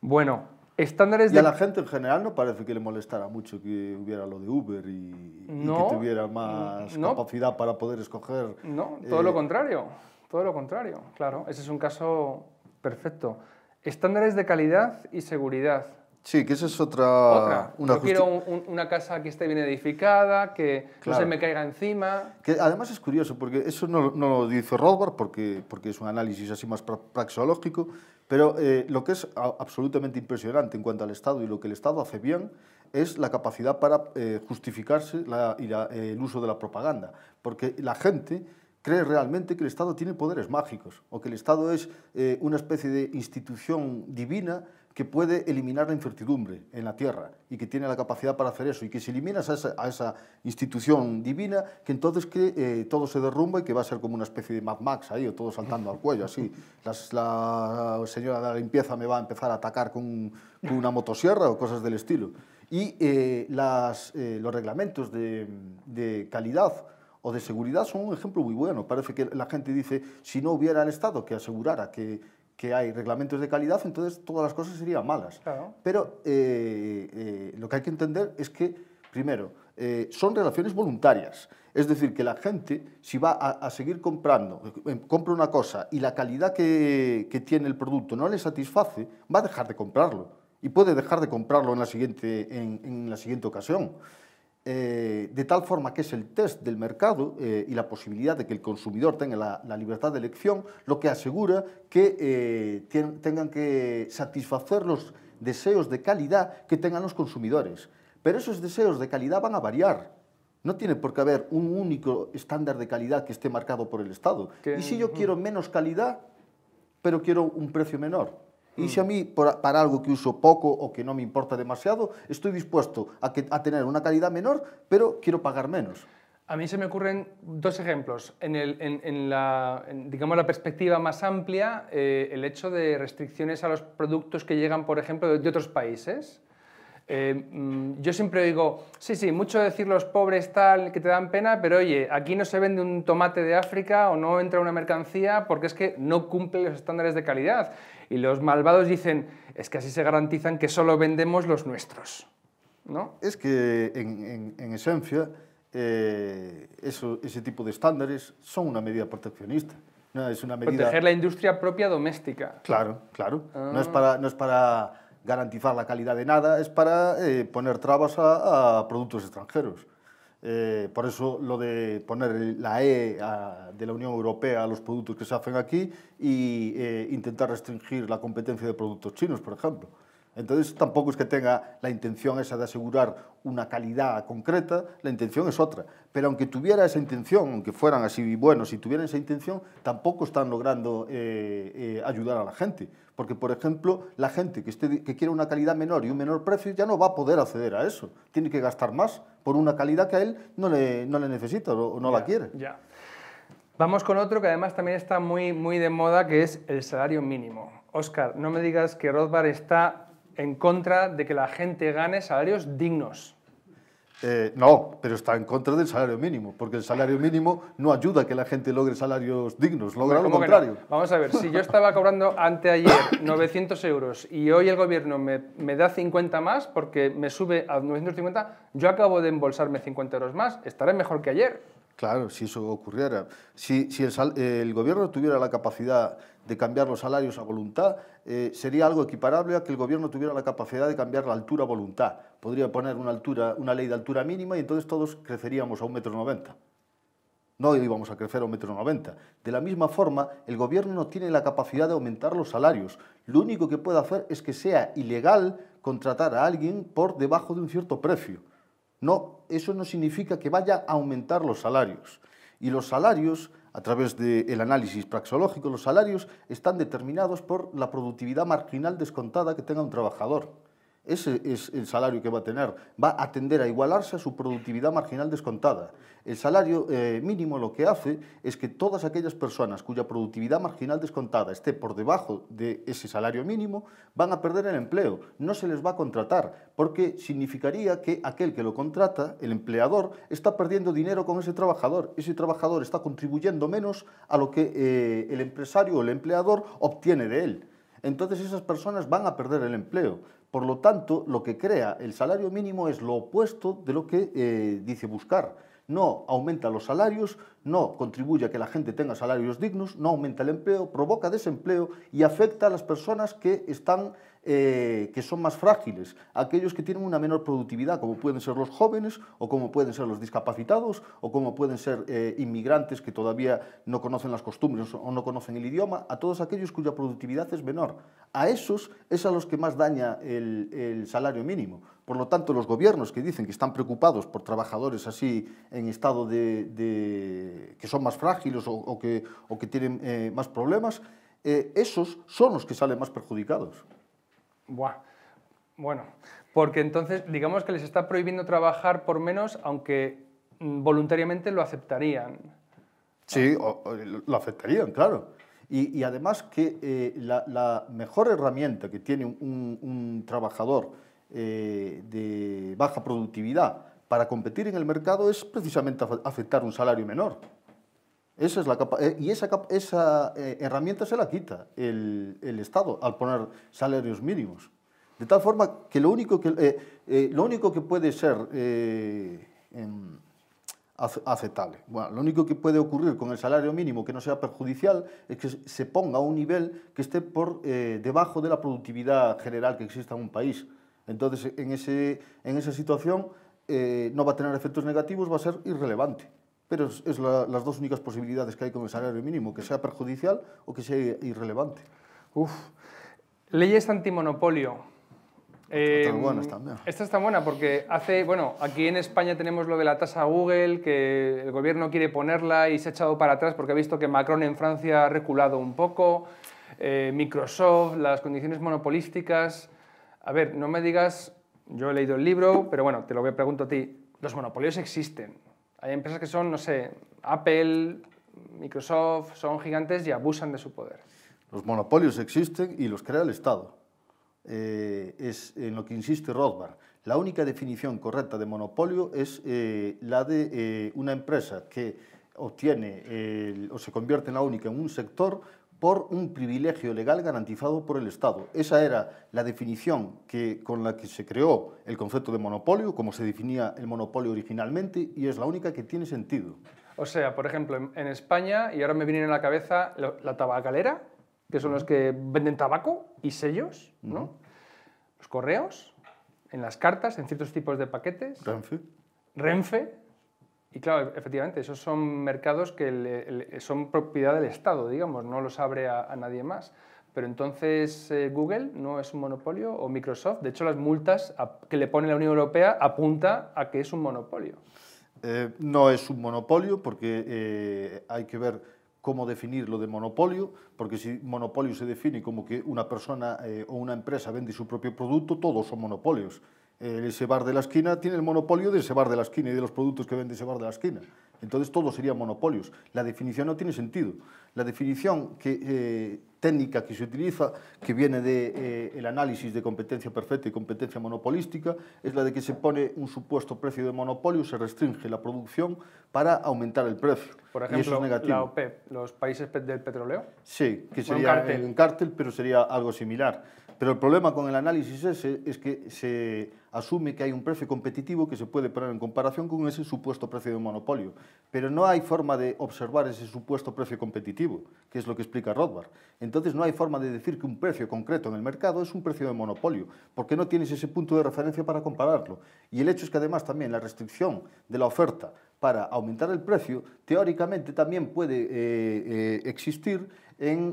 Bueno, estándares de... Y a la gente en general no parece que le molestara mucho que hubiera lo de Uber y, que tuviera más capacidad para poder escoger... No, todo lo eh, contrario, todo lo contrario, claro. Ese es un caso perfecto. Estándares de calidad y seguridad. Sí, que esa es otra... otra. Yo quiero una casa que esté bien edificada, que no se me caiga encima... Que además es curioso, porque eso no, lo dice Rothbard, porque, porque es un análisis así más praxeológico, pero eh, lo que es absolutamente impresionante en cuanto al Estado y lo que el Estado hace bien es la capacidad para eh, justificarse y eh, el uso de la propaganda, porque la gente cree realmente que el Estado tiene poderes mágicos o que el Estado es una especie de institución divina que puede eliminar la incertidumbre en la tierra y que tiene la capacidad para hacer eso, y que si eliminas a esa, institución divina, que entonces que, eh, todo se derrumba y que va a ser como una especie de Mad Max ahí, o todo saltando al cuello, así. la señora de la limpieza me va a empezar a atacar con, una motosierra o cosas del estilo. Y eh, las, eh, los reglamentos de, de calidad o de seguridad son un ejemplo muy bueno. Parece que la gente dice, si no hubiera el Estado que asegurara que que hay reglamentos de calidad, entonces todas las cosas serían malas. Pero eh, eh, lo que hay que entender es que, primero, eh, son relaciones voluntarias. Es decir, que la gente, si va a, seguir comprando, em, compra una cosa y la calidad que, tiene el producto no le satisface, va a dejar de comprarlo. Y puede dejar de comprarlo en la siguiente, en la siguiente ocasión. Eh, de tal forma que es el test del mercado eh, y la posibilidad de que el consumidor tenga la, libertad de elección, lo que asegura que eh, tengan que satisfacer los deseos de calidad que tengan los consumidores. Pero esos deseos de calidad van a variar. No tiene por qué haber un único estándar de calidad que esté marcado por el Estado. Y si yo quiero menos calidad, pero quiero un precio menor, y si mm. a mí, para algo que uso poco o que no me importa demasiado, estoy dispuesto a, tener una calidad menor, pero quiero pagar menos. A mí se me ocurren dos ejemplos. En, la, digamos, la perspectiva más amplia, eh, el hecho de restricciones a los productos que llegan, por ejemplo, de, otros países. Eh, mm, yo siempre digo, sí, sí, mucho decir los pobres tal que te dan pena, pero oye, aquí no se vende un tomate de África o no entra una mercancía porque es que no cumple los estándares de calidad. Y los malvados dicen, es que así se garantizan que solo vendemos los nuestros. ¿No? Es que, en, esencia, eh, ese tipo de estándares son una medida proteccionista. es una Proteger la industria propia doméstica. Claro, claro. No, es ah. para, no es para garantizar la calidad de nada, es para eh, poner trabas a productos extranjeros. Eh, por eso lo de poner la E de la Unión Europea a los productos que se hacen aquí e intentar restringir la competencia de productos chinos, por ejemplo. Entonces tampoco es que tenga la intención esa de asegurar una calidad concreta, la intención es otra. Pero aunque tuviera esa intención, aunque fueran así buenos y tuvieran esa intención, tampoco están logrando eh, ayudar a la gente. Porque, por ejemplo, la gente que, quiere una calidad menor y un menor precio ya no va a poder acceder a eso. Tiene que gastar más por una calidad que a él no le, necesita o no la quiere. Ya. Vamos con otro que además también está muy, muy de moda, que es el salario mínimo. Oscar, no me digas que Rothbard está en contra de que la gente gane salarios dignos. Eh, no, pero está en contra del salario mínimo, porque el salario mínimo no ayuda a que la gente logre salarios dignos, logra lo contrario. Vamos a ver, si yo estaba cobrando anteayer 900 euros y hoy el gobierno me, me, da 50 más porque me sube a 950, yo acabo de embolsarme 50 euros más, estaré mejor que ayer. Claro, si eso ocurriera. Si, el, gobierno tuviera la capacidad de cambiar los salarios a voluntad, eh, sería algo equiparable a que el gobierno tuviera la capacidad de cambiar la altura a voluntad. Podría poner una, altura, una ley de altura mínima y entonces todos creceríamos a un metro noventa. No íbamos a crecer a un metro noventa. De la misma forma, el gobierno no tiene la capacidad de aumentar los salarios. Lo único que puede hacer es que sea ilegal contratar a alguien por debajo de un cierto precio. No, eso no significa que vaya a aumentar los salarios. Y los salarios, a través del análisis praxológico, los salarios están determinados por la productividad marginal descontada que tenga un trabajador. Ese es el salario que va a tener. Va a tender a igualarse a su productividad marginal descontada. El salario eh, mínimo lo que hace es que todas aquellas personas cuya productividad marginal descontada esté por debajo de ese salario mínimo van a perder el empleo. No se les va a contratar porque significaría que aquel que lo contrata, el empleador, está perdiendo dinero con ese trabajador. Ese trabajador está contribuyendo menos a lo que eh, el empresario o el empleador obtiene de él. Entonces esas personas van a perder el empleo. Por lo tanto, lo que crea el salario mínimo es lo opuesto de lo que eh, dice buscar. No aumenta los salarios, no contribuye a que la gente tenga salarios dignos, no aumenta el empleo, provoca desempleo y afecta a las personas que están eh, que son más frágiles, aquellos que tienen una menor productividad, como pueden ser los jóvenes, o como pueden ser los discapacitados, o como pueden ser eh, inmigrantes que todavía no conocen las costumbres o no conocen el idioma, a todos aquellos cuya productividad es menor. A esos es a los que más daña el, salario mínimo. Por lo tanto, los gobiernos que dicen que están preocupados por trabajadores así en estado de que, son más frágiles o, que, o que, tienen eh, más problemas, eh, esos son los que salen más perjudicados. Buah. Bueno, porque entonces digamos que les está prohibiendo trabajar por menos, aunque mm, voluntariamente lo aceptarían. Sí, lo aceptarían, claro. Y, además que eh, la, mejor herramienta que tiene un trabajador de baja productividad para competir en el mercado es precisamente aceptar un salario menor. Esa es la eh, y esa, esa eh, herramienta se la quita el, Estado al poner salarios mínimos. De tal forma que lo único que, eh, lo único que puede ser em, aceptable, bueno, lo único que puede ocurrir con el salario mínimo que no sea perjudicial es que se ponga a un nivel que esté por debajo de la productividad general que exista en un país. Entonces, en, ese, en esa situación eh, no va a tener efectos negativos, va a ser irrelevante. Pero es, las dos únicas posibilidades que hay con el salario mínimo, que sea perjudicial o que sea irrelevante. Uf. Leyes antimonopolio. Eh, Esta está tan buena porque hace, bueno, aquí en España tenemos lo de la tasa Google, que el gobierno quiere ponerla y se ha echado para atrás porque ha visto que Macron en Francia ha reculado un poco, eh, Microsoft, las condiciones monopolísticas. A ver, no me digas yo he leído el libro, pero bueno, te lo voy a preguntar a ti. Los monopolios existen. Hay empresas que son, no sé, Apple, Microsoft, son gigantes y abusan de su poder. Los monopolios existen y los crea el Estado. Eh, es en lo que insiste Rothbard. La única definición correcta de monopolio es eh, la de eh, una empresa que obtiene o se convierte en la única en un sector por un privilegio legal garantizado por el Estado. Esa era la definición con la que se creó el concepto de monopolio, como se definía el monopolio originalmente, y es la única que tiene sentido. O sea, por ejemplo, en España, y ahora me viene a la cabeza la, tabacalera, que son los que venden tabaco y sellos, Los correos, en las cartas, en ciertos tipos de paquetes. Renfe. Renfe, y claro, e-, efectivamente, esos son mercados que son propiedad del Estado, digamos, no los abre a, nadie más. Pero entonces eh, Google no es un monopolio o Microsoft. De hecho, las multas que le pone la Unión Europea apunta a que es un monopolio. Eh, no es un monopolio porque eh, hay que ver cómo definir lo de monopolio, porque si monopolio se define como que una persona o una empresa vende su propio producto, todos son monopolios ese bar de la esquina tiene el monopolio de ese bar de la esquina y de los productos que vende ese bar de la esquina. Entonces todos serían monopolios. La definición no tiene sentido. La definición eh, técnica que se utiliza, que viene del de, eh, análisis de competencia perfecta y competencia monopolística, es la de que se pone un supuesto precio de monopolio, se restringe la producción para aumentar el precio. Por ejemplo, la OPEP, e los países del petróleo. Sí, que sería un un cártel, pero sería algo similar. Pero el problema con el análisis ese es que se asume que hay un precio competitivo que se puede poner en comparación con ese supuesto precio de monopolio. Pero no hay forma de observar ese supuesto precio competitivo, que es lo que explica Rothbard. Entonces no hay forma de decir que un precio concreto en el mercado es un precio de monopolio, porque no tienes ese punto de referencia para compararlo. Y el hecho es que además también la restricción de la oferta para aumentar el precio, teóricamente también puede eh, eh, existir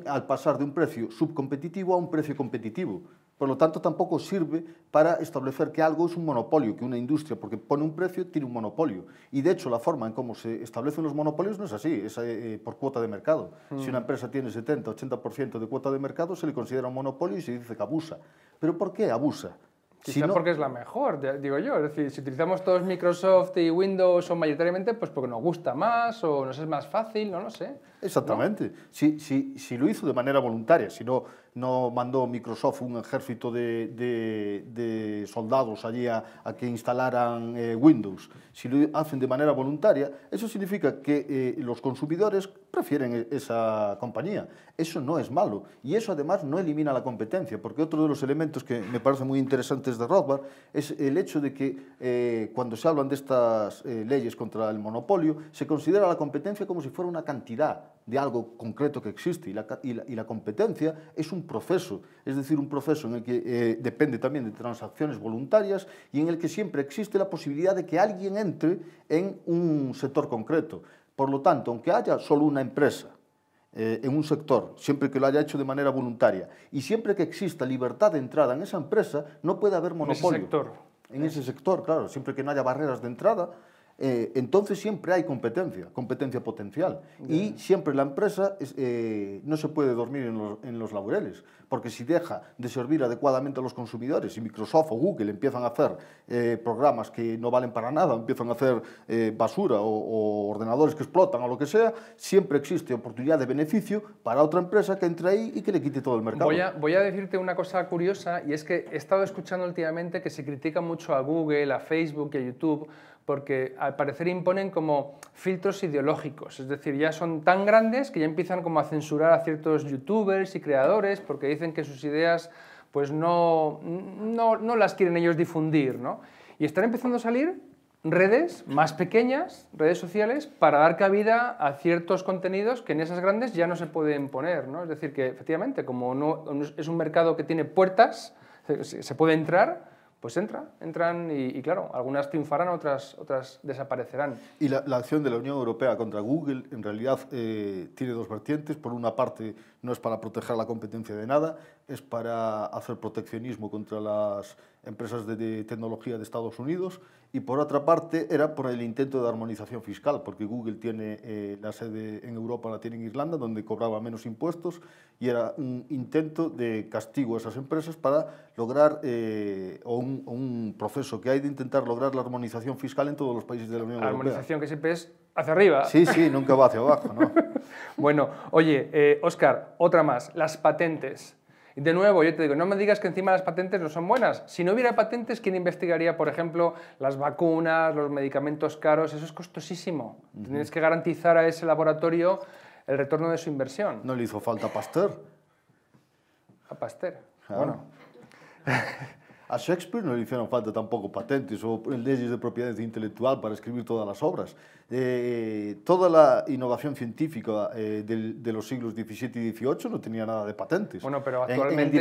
al pasar de un precio subcompetitivo a un precio competitivo. Por lo tanto, tampoco sirve para establecer que algo es un monopolio, que una industria, porque pone un precio, tiene un monopolio. Y de hecho, la forma en cómo se establecen los monopolios no es así, es eh, por cuota de mercado. Mm. Si una empresa tiene 70, 80% de cuota de mercado, se le considera un monopolio y se dice que abusa. ¿Pero por qué abusa? Quizá porque es la mejor, digo yo. Es decir, si utilizamos todos Microsoft y Windows o mayoritariamente, pues porque nos gusta más o nos es más fácil, no lo sé. Exactamente. Si, si, lo hizo de manera voluntaria, si no, no mandó Microsoft un ejército de, soldados allí a, que instalaran eh, Windows, si lo hacen de manera voluntaria, eso significa que eh, los consumidores prefieren e-, esa compañía. Eso no es malo y eso además no elimina la competencia, porque otro de los elementos que me parece muy interesantes de Rothbard es el hecho de que eh, cuando se hablan de estas eh, leyes contra el monopolio, se considera la competencia como si fuera una cantidad de algo concreto que existe y la, competencia es un proceso, es decir, un proceso en el que eh, depende también de transacciones voluntarias y en el que siempre existe la posibilidad de que alguien entre en un sector concreto. Por lo tanto, aunque haya solo una empresa eh, en un sector, siempre que lo haya hecho de manera voluntaria, y siempre que exista libertad de entrada en esa empresa, no puede haber monopolio. En ese sector. En ese sector, claro, siempre que no haya barreras de entrada, eh, entonces siempre hay competencia, competencia potencial. Y siempre la empresa eh, no se puede dormir en los, laureles, porque si deja de servir adecuadamente a los consumidores y Microsoft o Google empiezan a hacer eh, programas que no valen para nada, empiezan a hacer basura o, ordenadores que explotan o lo que sea, siempre existe oportunidad de beneficio para otra empresa que entre ahí y que le quite todo el mercado. Voy a, voy a decirte una cosa curiosa y es que he estado escuchando últimamente que se critica mucho a Google, a Facebook y a YouTube porque al parecer imponen como filtros ideológicos, es decir, ya son tan grandes que ya empiezan como a censurar a ciertos youtubers y creadores porque dicen que sus ideas pues no, no, las quieren ellos difundir, ¿no? Y están empezando a salir redes más pequeñas, redes sociales, para dar cabida a ciertos contenidos que en esas grandes ya no se pueden poner, Es decir, que efectivamente, como no, es un mercado que tiene puertas, se puede entrar, pues entra, entran y, claro, algunas triunfarán, otras, otras desaparecerán. Y la, acción de la Unión Europea contra Google en realidad eh, tiene dos vertientes. Por una parte, no es para proteger la competencia de nada, es para hacer proteccionismo contra las empresas de tecnología de Estados Unidos y por otra parte era por el intento de armonización fiscal, porque Google tiene eh, la sede en Europa, la tiene en Irlanda, donde cobraba menos impuestos y era un intento de castigo a esas empresas para lograr, eh, o un, proceso que hay de intentar lograr la armonización fiscal en todos los países de la Unión Europea. Armonización que siempre es hacia arriba. Sí, sí, nunca va hacia abajo, bueno, oye, eh, Oscar, otra más, las patentes. De nuevo, yo te digo, no me digas que encima las patentes no son buenas. Si no hubiera patentes, ¿quién investigaría, por ejemplo, las vacunas, los medicamentos caros? Eso es costosísimo. Tienes que garantizar a ese laboratorio el retorno de su inversión. ¿No le hizo falta Pasteur? A Pasteur, bueno. A Shakespeare no le hicieron falta tampoco patentes o leyes de propiedad intelectual para escribir todas las obras. Eh, toda la innovación científica eh, de los siglos XVII y XVIII no tenía nada de patentes. Bueno, pero En, el,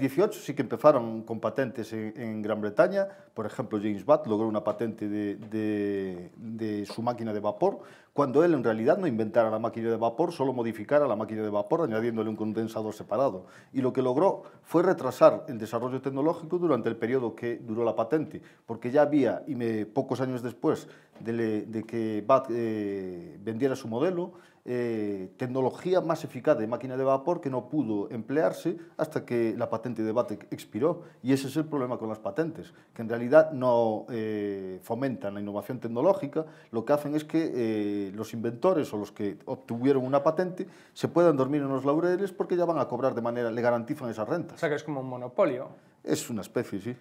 XVIII sí que empezaron con patentes en, Gran Bretaña. Por ejemplo, James Watt logró una patente de, su máquina de vapor, cuando él en realidad no inventara la máquina de vapor, solo modificara la máquina de vapor añadiéndole un condensador separado. Y lo que logró fue retrasar el desarrollo tecnológico durante el periodo que duró la patente, porque ya había, y pocos años después, de, que BAT eh, vendiera su modelo, eh, tecnología más eficaz de máquina de vapor que no pudo emplearse hasta que la patente de BAT expiró. Y ese es el problema con las patentes, que en realidad no eh, fomentan la innovación tecnológica, lo que hacen es que los inventores o los que obtuvieron una patente se puedan dormir en los laureles porque ya van a cobrar de manera, le garantizan esas rentas. O sea que es como un monopolio. Es una especie, sí.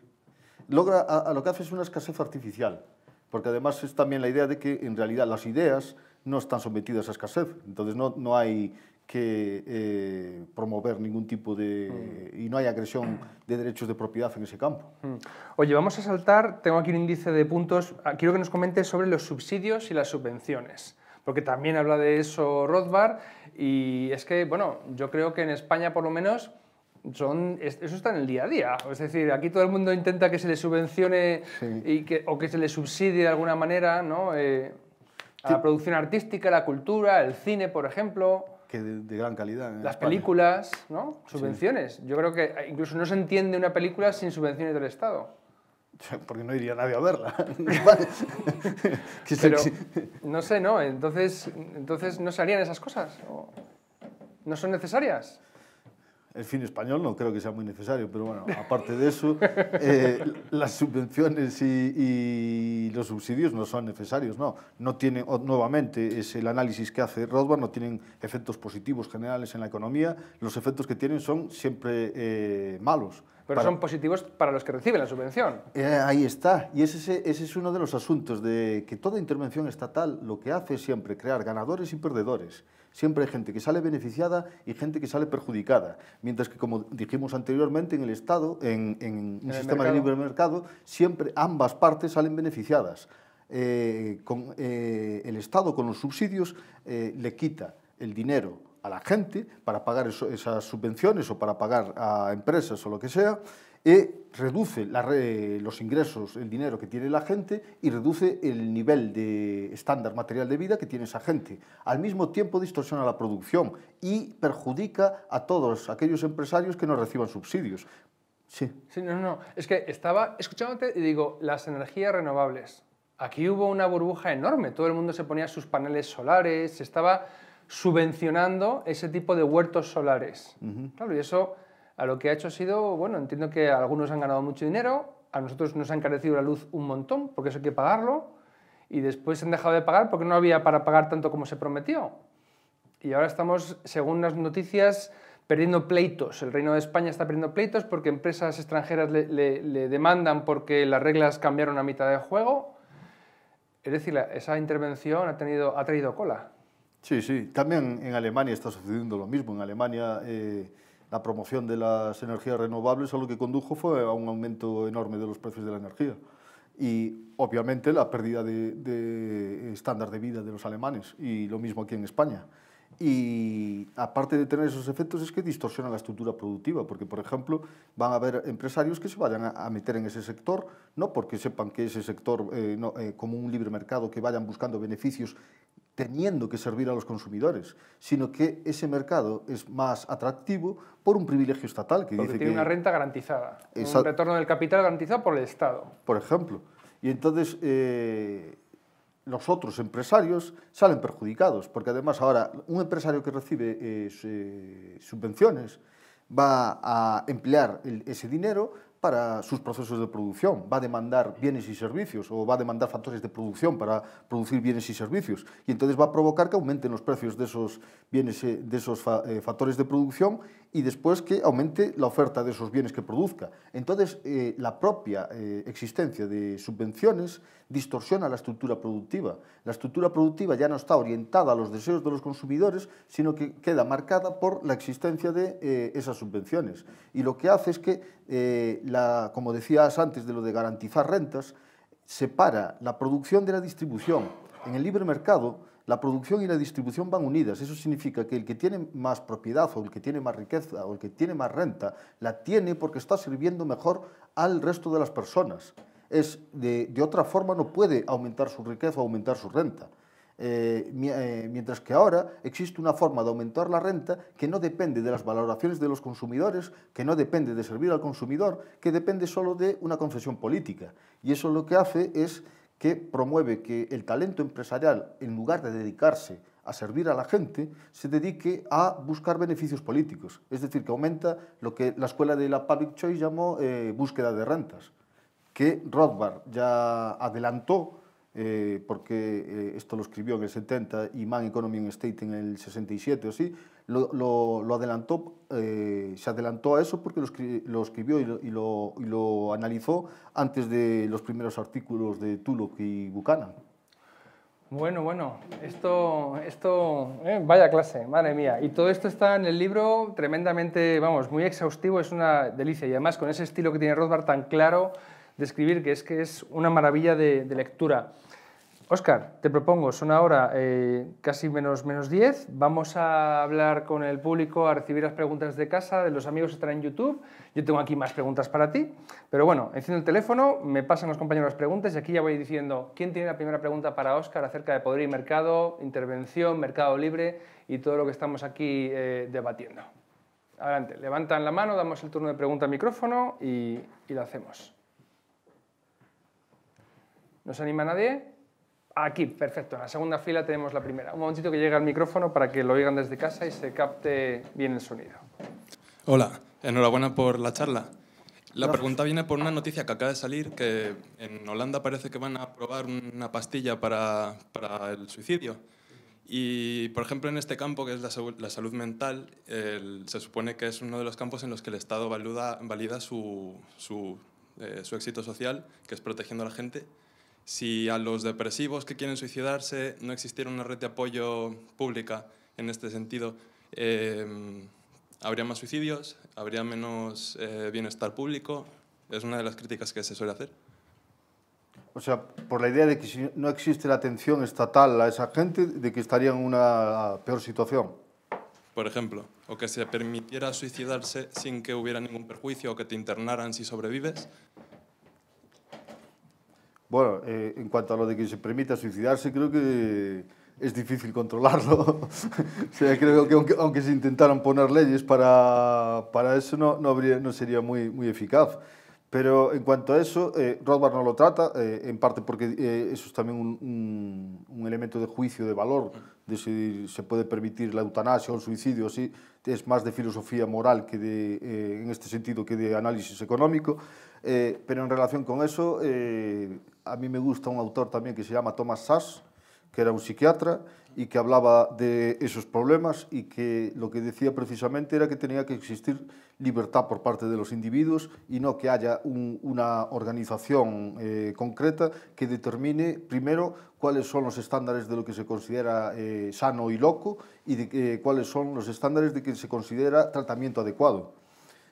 Logra, a lo que hace es una escasez artificial porque además es también la idea de que en realidad las ideas no están sometidas a escasez, entonces no, no hay que eh, promover ningún tipo de... Mm. y no hay agresión de derechos de propiedad en ese campo. Mm. Oye, vamos a saltar, tengo aquí un índice de puntos, ah, quiero que nos comentes sobre los subsidios y las subvenciones, porque también habla de eso Rothbard, y es que, bueno, yo creo que en España por lo menos son, eso está en el día a día. Es decir, aquí todo el mundo intenta que se le subvencione y que, o que se le subsidie de alguna manera ¿no? Eh, a la producción artística, la cultura, el cine, por ejemplo. Que de, gran calidad. ¿eh? Las películas, ¿no? Subvenciones. Yo creo que eh, incluso no se entiende una película sin subvenciones del Estado. Porque no iría nadie a verla. no sé, ¿no? Entonces, entonces no se harían esas cosas. ¿No son necesarias? el fin español no creo que sea muy necesario, pero bueno, aparte de eso, eh, las subvenciones y, los subsidios no son necesarios, no. No tiene, nuevamente, es el análisis que hace Rothbard, no tienen efectos positivos generales en la economía, los efectos que tienen son siempre eh, malos. Pero son positivos para los que reciben la subvención. Eh, ahí está, y ese, ese es uno de los asuntos de que toda intervención estatal lo que hace es siempre crear ganadores y perdedores. Siempre hay gente que sale beneficiada y gente que sale perjudicada. Mientras que, como dijimos anteriormente, en el Estado, en, el sistema de libre mercado, siempre ambas partes salen beneficiadas. Eh, con, eh, el Estado con los subsidios eh, le quita el dinero a la gente para pagar esas subvenciones o para pagar a empresas o lo que sea reduce los ingresos, el dinero que tiene la gente y reduce el nivel de estándar material de vida que tiene esa gente. Al mismo tiempo distorsiona la producción y perjudica a todos aquellos empresarios que no reciban subsidios. Sí. Sí, no, no, es que estaba escuchándote y digo, las energías renovables. Aquí hubo una burbuja enorme, todo el mundo se ponía sus paneles solares, se estaba subvencionando ese tipo de huertos solares. Claro, y eso a lo que ha hecho ha sido, bueno, entiendo que algunos han ganado mucho dinero, a nosotros nos ha encarecido la luz un montón, porque eso hay que pagarlo, y después se han dejado de pagar porque no había para pagar tanto como se prometió. Y ahora estamos, según las noticias, perdiendo pleitos. El Reino de España está perdiendo pleitos porque empresas extranjeras le, demandan porque las reglas cambiaron a mitad de juego. Es decir, esa intervención ha, tenido, ha traído cola. Sí, sí. También en Alemania está sucediendo lo mismo. En Alemania... Eh, la promoción de las energías renovables a lo que condujo fue a un aumento enorme de los precios de la energía y obviamente la pérdida de, estándar de vida de los alemanes y lo mismo aquí en España. Y aparte de tener esos efectos es que distorsiona la estructura productiva, porque por ejemplo van a haber empresarios que se vayan a, meter en ese sector, no porque sepan que ese sector, eh, eh, como un libre mercado, que vayan buscando beneficios teniendo que servir a los consumidores, sino que ese mercado es más atractivo por un privilegio estatal que Porque tiene una renta garantizada, un retorno del capital garantizado por el Estado. Por ejemplo. Y entonces... Eh, los otros empresarios salen perjudicados, porque además ahora un empresario que recibe eh, subvenciones va a emplear ese dinero para sus procesos de producción. Va a demandar bienes y servicios o va a demandar factores de producción para producir bienes y servicios. Y entonces va a provocar que aumenten los precios de esos, bienes, eh, de esos eh, factores de producción y después que aumente la oferta de esos bienes que produzca. Entonces, eh, la propia eh, existencia de subvenciones distorsiona la estructura productiva. La estructura productiva ya no está orientada a los deseos de los consumidores, sino que queda marcada por la existencia de eh, esas subvenciones. Y lo que hace es que, como decías antes de lo de garantizar rentas, separa la producción de la distribución. En el libre mercado, la producción y la distribución van unidas. Eso significa que el que tiene más propiedad o el que tiene más riqueza o el que tiene más renta, la tiene porque está sirviendo mejor al resto de las personas. Es de, otra forma no puede aumentar su riqueza o aumentar su renta. Eh, eh, mientras que ahora existe una forma de aumentar la renta que no depende de las valoraciones de los consumidores, que no depende de servir al consumidor, que depende solo de una concesión política. Y eso lo que hace es que promueve que el talento empresarial, en lugar de dedicarse a servir a la gente, se dedique a buscar beneficios políticos. Es decir, que aumenta lo que la escuela de la Public Choice llamó eh, búsqueda de rentas, que Rothbard ya adelantó eh, porque eh, esto lo escribió en el 70 y Man Economy and State en el 67 o así, lo, lo adelantó, eh, se adelantó a eso porque lo, escribió y, lo, analizó antes de los primeros artículos de Tulloch y Buchanan. Bueno, bueno, esto, esto, vaya clase, madre mía. Y todo esto está en el libro tremendamente, vamos, muy exhaustivo, es una delicia. Y además con ese estilo que tiene Rothbard tan claro, describir, que es que es una maravilla de, lectura. Oscar, te propongo, son ahora eh, casi menos, menos 10, vamos a hablar con el público, a recibir las preguntas de casa, de los amigos que están en YouTube, yo tengo aquí más preguntas para ti, pero bueno, enciendo el teléfono, me pasan los compañeros las preguntas y aquí ya voy diciendo quién tiene la primera pregunta para Oscar acerca de poder y mercado, intervención, mercado libre y todo lo que estamos aquí eh, debatiendo. Adelante, levantan la mano, damos el turno de pregunta al micrófono y lo hacemos. ¿No se anima nadie? Aquí, perfecto. En la segunda fila tenemos la primera. Un momentito que llegue al micrófono para que lo oigan desde casa y se capte bien el sonido. Hola, enhorabuena por la charla. La pregunta viene por una noticia que acaba de salir, que en Holanda parece que van a probar una pastilla para, para el suicidio. Y, por ejemplo, en este campo, que es la, salud mental, se supone que es uno de los campos en los que el Estado valida su, eh, su éxito social, que es protegiendo a la gente. Si a los depresivos que quieren suicidarse no existiera una red de apoyo pública en este sentido, em, habría más suicidios, habría menos eh, bienestar público. Es una de las críticas que se suele hacer. O sea, por la idea de que si no existe la atención estatal a esa gente, de que estaría en una peor situación. Por ejemplo, o que se permitiera suicidarse sin que hubiera ningún perjuicio, o que te internaran si sobrevives, bueno, eh, en cuanto a lo de que se permita suicidarse, creo que es difícil controlarlo. o sea, creo que aunque, se intentaran poner leyes para, para eso, no, no, sería muy, muy eficaz. Pero en cuanto a eso, eh, Rothbard no lo trata, eh, en parte porque eh, eso es también un, un, elemento de juicio de valor si se puede permitir la eutanasia o el suicidio, es más de filosofía moral que de, eh, en este sentido que de análisis económico. Eh, pero en relación con eso, eh, a mí me gusta un autor también que se llama Thomas Sass, que era un psiquiatra, y que hablaba de esos problemas y que lo que decía precisamente era que tenía que existir libertad por parte de los individuos y no que haya una organización eh, concreta que determine primero cuáles son los estándares de lo que se considera eh, sano y loco y de, eh, cuáles son los estándares de que se considera tratamiento adecuado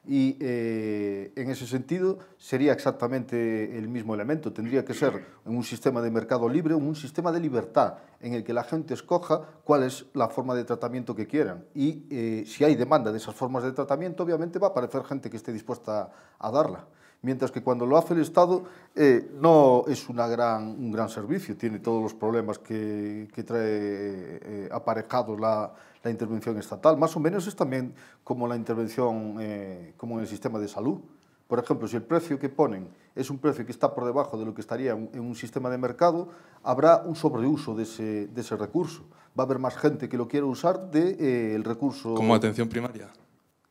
y eh, en ese sentido sería exactamente el mismo elemento. Tendría que ser en un sistema de mercado libre, un sistema de libertad en el que la gente escoja cuál es la forma de tratamiento que quieran. Y eh, si hay demanda de esas formas de tratamiento, obviamente va a aparecer gente que esté dispuesta a, darla. Mientras que cuando lo hace el Estado eh, no es una gran, un gran servicio, tiene todos los problemas que, que trae aparejados la, la intervención estatal. Más o menos es también como la intervención, eh, como en el sistema de salud. Por ejemplo, si el precio que ponen es un precio que está por debajo de lo que estaría en un sistema de mercado, habrá un sobreuso de ese, de ese recurso. Va a haber más gente que lo quiera usar del de, eh, recurso... Como atención primaria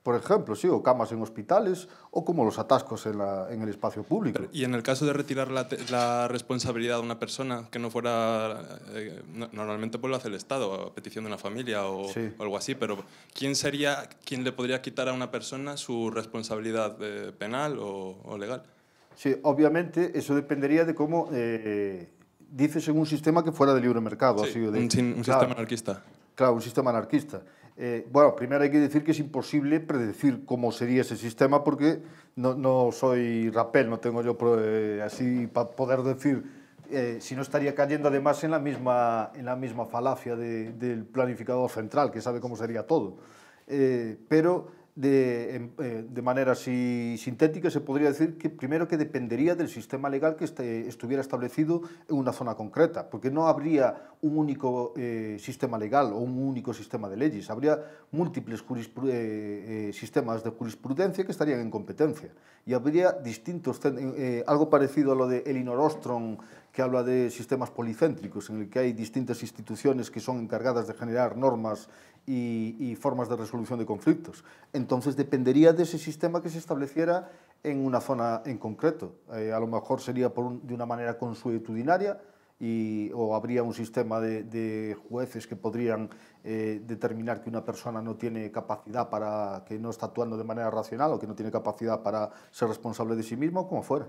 por ejemplo, sí, o camas en hospitales o como los atascos en, el espacio público. y en el caso de retirar la, responsabilidad de una persona que no fuera, eh, normalmente pues lo hace el Estado, a petición de una familia o, algo así, pero ¿quién sería quién le podría quitar a una persona su responsabilidad eh, penal o, legal? Sí, obviamente eso dependería de cómo... Eh, dices en un sistema que fuera de libre mercado. Sí, de, un, sistema anarquista. Claro, un sistema anarquista. Eh, bueno, primero hay que decir que es imposible predecir cómo sería ese sistema porque no, soy rapel, no tengo yo eh, así para poder decir eh, si no estaría cayendo además en la misma, en la misma falacia del planificador central que sabe cómo sería todo. pero Em, eh, de, manera así sintética, se podría decir que primero que dependería del sistema legal que este, estuviera establecido en una zona concreta, porque no habría un único eh, sistema legal o un único sistema de leyes, habría múltiples eh, sistemas de jurisprudencia que estarían en competencia y habría distintos, algo parecido a lo de Elinor Ostrom que habla de sistemas policéntricos, en el que hay distintas instituciones que son encargadas de generar normas y, formas de resolución de conflictos. Entonces dependería de ese sistema que se estableciera en una zona en concreto. Eh, a lo mejor sería de una manera consuetudinaria y, o habría un sistema de, jueces que podrían eh, determinar que una persona no tiene capacidad para, que no está actuando de manera racional o que no tiene capacidad para ser responsable de sí mismo, como fuera.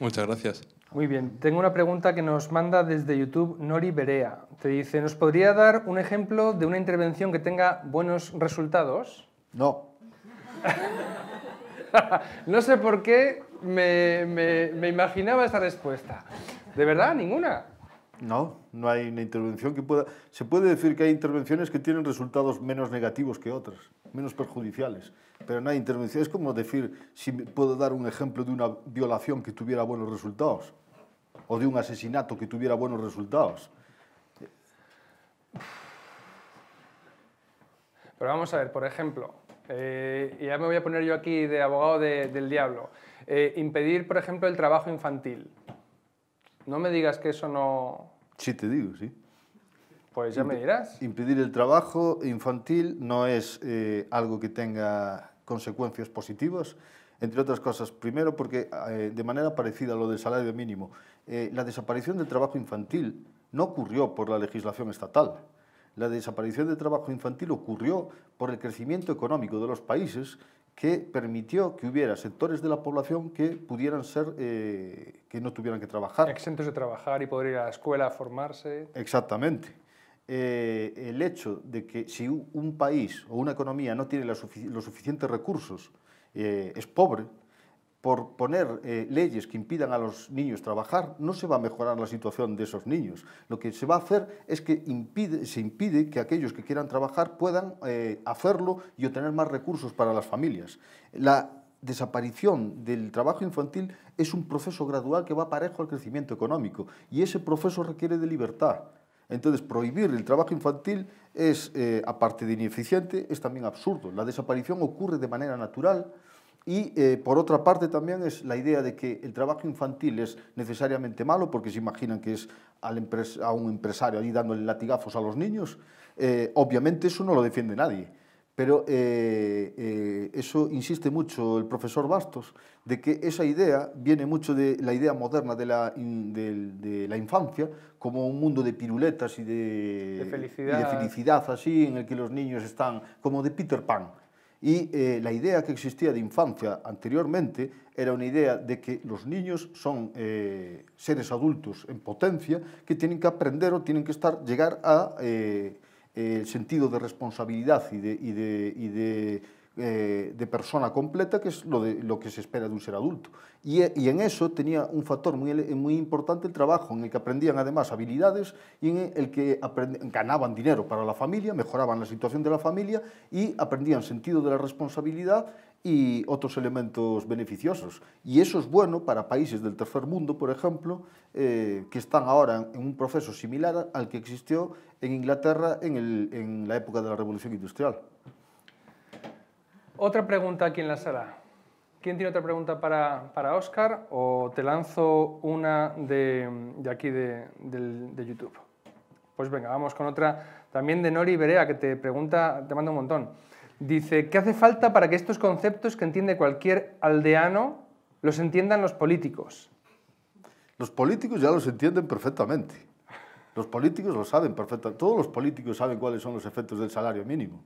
Muchas gracias. Muy bien, tengo una pregunta que nos manda desde YouTube Nori Berea. Te dice, ¿nos podría dar un ejemplo de una intervención que tenga buenos resultados? No. no sé por qué me, imaginaba esa respuesta. ¿De verdad? ¿Ninguna? No, no hay una intervención que pueda... Se puede decir que hay intervenciones que tienen resultados menos negativos que otras, menos perjudiciales, pero no hay intervención. Es como decir, si puedo dar un ejemplo de una violación que tuviera buenos resultados o de un asesinato que tuviera buenos resultados. Pero vamos a ver, por ejemplo, eh, y ya me voy a poner yo aquí de abogado del diablo, eh, impedir, por ejemplo, el trabajo infantil. No me digas que eso no... Sí, te digo, sí. Pues ya me dirás. Impedir el trabajo infantil no es eh, algo que tenga consecuencias positivas, entre otras cosas. Primero porque, eh, de manera parecida a lo del salario mínimo, eh, la desaparición del trabajo infantil no ocurrió por la legislación estatal. La desaparición del trabajo infantil ocurrió por el crecimiento económico de los países que permitió que hubiera sectores de la población que pudieran ser, eh, que no tuvieran que trabajar. Exentos de trabajar y poder ir a la escuela a formarse. Exactamente. el hecho de que si un país o una economía no tiene los suficientes recursos eh, es pobre, por poner eh, leyes que impidan a los niños trabajar, no se va a mejorar la situación de esos niños. Lo que se va a hacer es que se impide que aquellos que quieran trabajar puedan eh, hacerlo y obtener más recursos para las familias. La desaparición del trabajo infantil es un proceso gradual que va parejo al crecimiento económico y ese proceso requiere de libertad. Entonces, prohibir el trabajo infantil es, eh, aparte de ineficiente, es también absurdo. La desaparición ocurre de manera natural y, eh, por otra parte, también es la idea de que el trabajo infantil es necesariamente malo, porque se imaginan que es a un empresario ahí dándole latigazos a los niños. Eh, obviamente eso no lo defiende nadie. Pero eh, eh, eso insiste mucho el profesor Bastos, de que esa idea viene mucho de la idea moderna de la, de, la infancia, como un mundo de piruletas y de, felicidad. felicidad así, en el que los niños están como de Peter Pan. Y eh, la idea que existía de infancia anteriormente era una idea de que los niños son seres adultos en potencia que tienen que aprender o tienen que estar, llegar a el sentido de responsabilidad y de, eh, de, persona completa, que es lo, lo que se espera de un ser adulto. Y, en eso tenía un factor muy, muy importante el trabajo, en el que aprendían además habilidades y en el que ganaban dinero para la familia, mejoraban la situación de la familia y aprendían sentido de la responsabilidad y otros elementos beneficiosos. Y eso es bueno para países del tercer mundo, por ejemplo, eh, que están ahora en un proceso similar al que existió en Inglaterra en, el, en la época de la Revolución Industrial. Otra pregunta aquí en la sala. ¿Quién tiene otra pregunta para, para Oscar? O te lanzo una de, de aquí de, YouTube. Pues venga, vamos con otra también de Nori Berea, que te pregunta, te manda un montón. Dice, ¿qué hace falta para que estos conceptos que entiende cualquier aldeano los entiendan los políticos? Los políticos ya los entienden perfectamente. Los políticos lo saben perfectamente. Todos los políticos saben cuáles son los efectos del salario mínimo.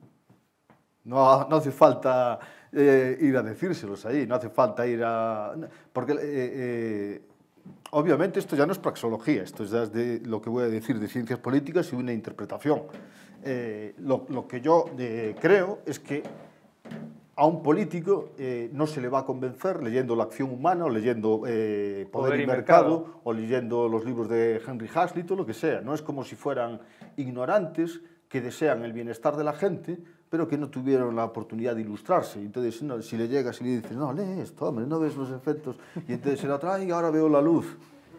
No, hace falta eh, ir a decírselos ahí, no hace falta ir a... Porque, eh, eh, obviamente, esto ya no es praxología, esto es de lo que voy a decir de ciencias políticas y una interpretación. Eh, lo, que yo eh, creo es que a un político eh, no se le va a convencer leyendo La acción humana o leyendo Poder, y, mercado, o leyendo los libros de Henry Hazlitt o lo que sea. No es como si fueran ignorantes que desean el bienestar de la gente, pero que no tuvieron la oportunidad de ilustrarse. Entonces, si le llegas y le dices, no, lee esto, hombre, no ves los efectos, y entonces la trae y ahora veo la luz,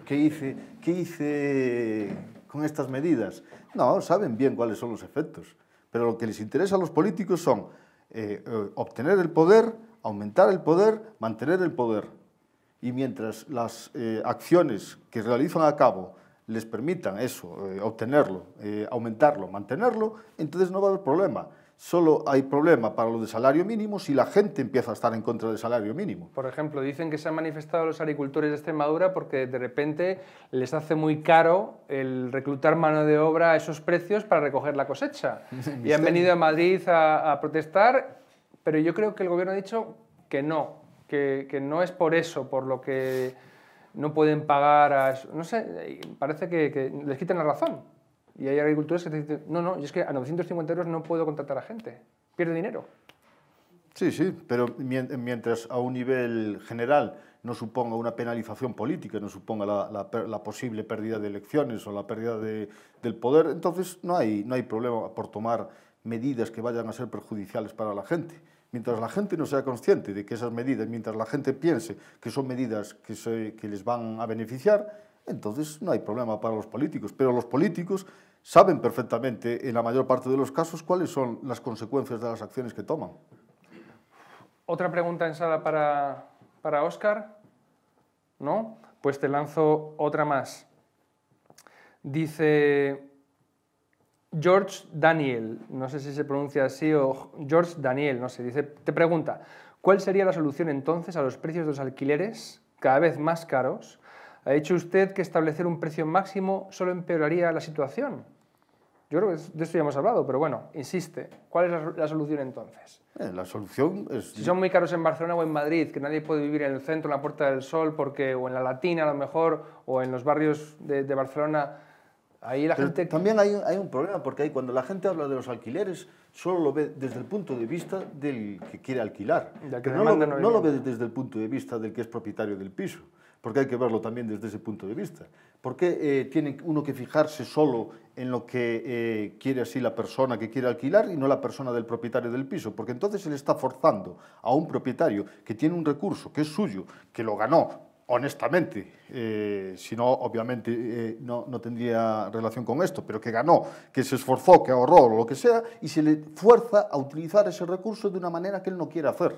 ¿Qué hice, ¿Qué hice con estas medidas. No, saben bien cuáles son los efectos. Pero lo que les interesa a los políticos son eh, eh, obtener el poder, aumentar el poder, mantener el poder. Y mientras las eh, acciones que realizan a cabo les permitan eso, obtenerlo, aumentarlo, mantenerlo, entonces no va a haber problema solo hay problema para los de salario mínimo si la gente empieza a estar en contra del salario mínimo. Por ejemplo, dicen que se han manifestado los agricultores de Extremadura porque de repente les hace muy caro el reclutar mano de obra a esos precios para recoger la cosecha. y han venido a Madrid a, protestar, pero yo creo que el gobierno ha dicho que no, que, no es por eso, por lo que no pueden pagar a... No sé, parece que, que les quiten la razón. Y hay agricultores que dicen, no, no, es que a 950 euros no puedo contratar a gente, pierde dinero. Sí, sí, pero mientras a un nivel general no suponga una penalización política, no suponga la, la posible pérdida de elecciones o la pérdida de, del poder, entonces no hay, no hay problema por tomar medidas que vayan a ser perjudiciales para la gente. Mientras la gente no sea consciente de que esas medidas, mientras la gente piense que son medidas que, se, que les van a beneficiar, entonces no hay problema para los políticos. Pero los políticos saben perfectamente, en la mayor parte de los casos, cuáles son las consecuencias de las acciones que toman. Otra pregunta en sala para, para Oscar. ¿No? Pues te lanzo otra más. Dice George Daniel, no sé si se pronuncia así o George Daniel, no sé, dice, te pregunta, ¿cuál sería la solución entonces a los precios de los alquileres cada vez más caros? ¿Ha dicho usted que establecer un precio máximo solo empeoraría la situación? Yo creo que de esto ya hemos hablado, pero bueno, insiste. ¿Cuál es la, solución entonces? Eh, la solución es... Si son muy caros en Barcelona o en Madrid, que nadie puede vivir en el centro, en la Puerta del Sol, porque o en la Latina a lo mejor, o en los barrios de, Barcelona, ahí la gente... También hay, un problema, porque cuando la gente habla de los alquileres, solo lo ve desde el punto de vista del que quiere alquilar. Que no lo ve desde el punto de vista del que es propietario del piso porque hay que verlo también desde ese punto de vista. ¿Por qué eh, tiene uno que fijarse solo en lo que eh, quiere así la persona que quiere alquilar y no la persona del propietario del piso? Porque entonces se le está forzando a un propietario que tiene un recurso que es suyo, que lo ganó honestamente, eh, si no, obviamente no, no, tendría relación con esto, pero que ganó, que se esforzó, que ahorró, o lo que sea, y se le fuerza a utilizar ese recurso de una manera que él no quiere hacer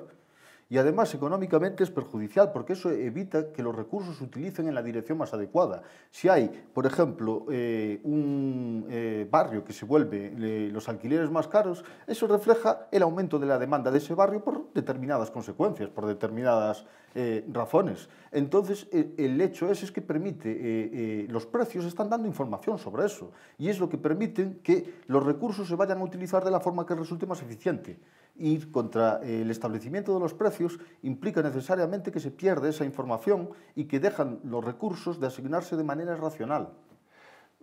y además económicamente es perjudicial porque eso evita que los recursos se utilicen en la dirección más adecuada. Si hay, por ejemplo, eh, un eh, barrio que se vuelve los alquileres más caros, eso refleja el aumento de la demanda de ese barrio por determinadas consecuencias, por determinadas eh, razones. Entonces, e, el hecho es, es que permite, los precios están dando información sobre eso y es lo que permite que los recursos se vayan a utilizar de la forma que resulte más eficiente ir contra eh, el establecimiento de los precios implica necesariamente que se pierde esa información y que dejan los recursos de asignarse de manera racional.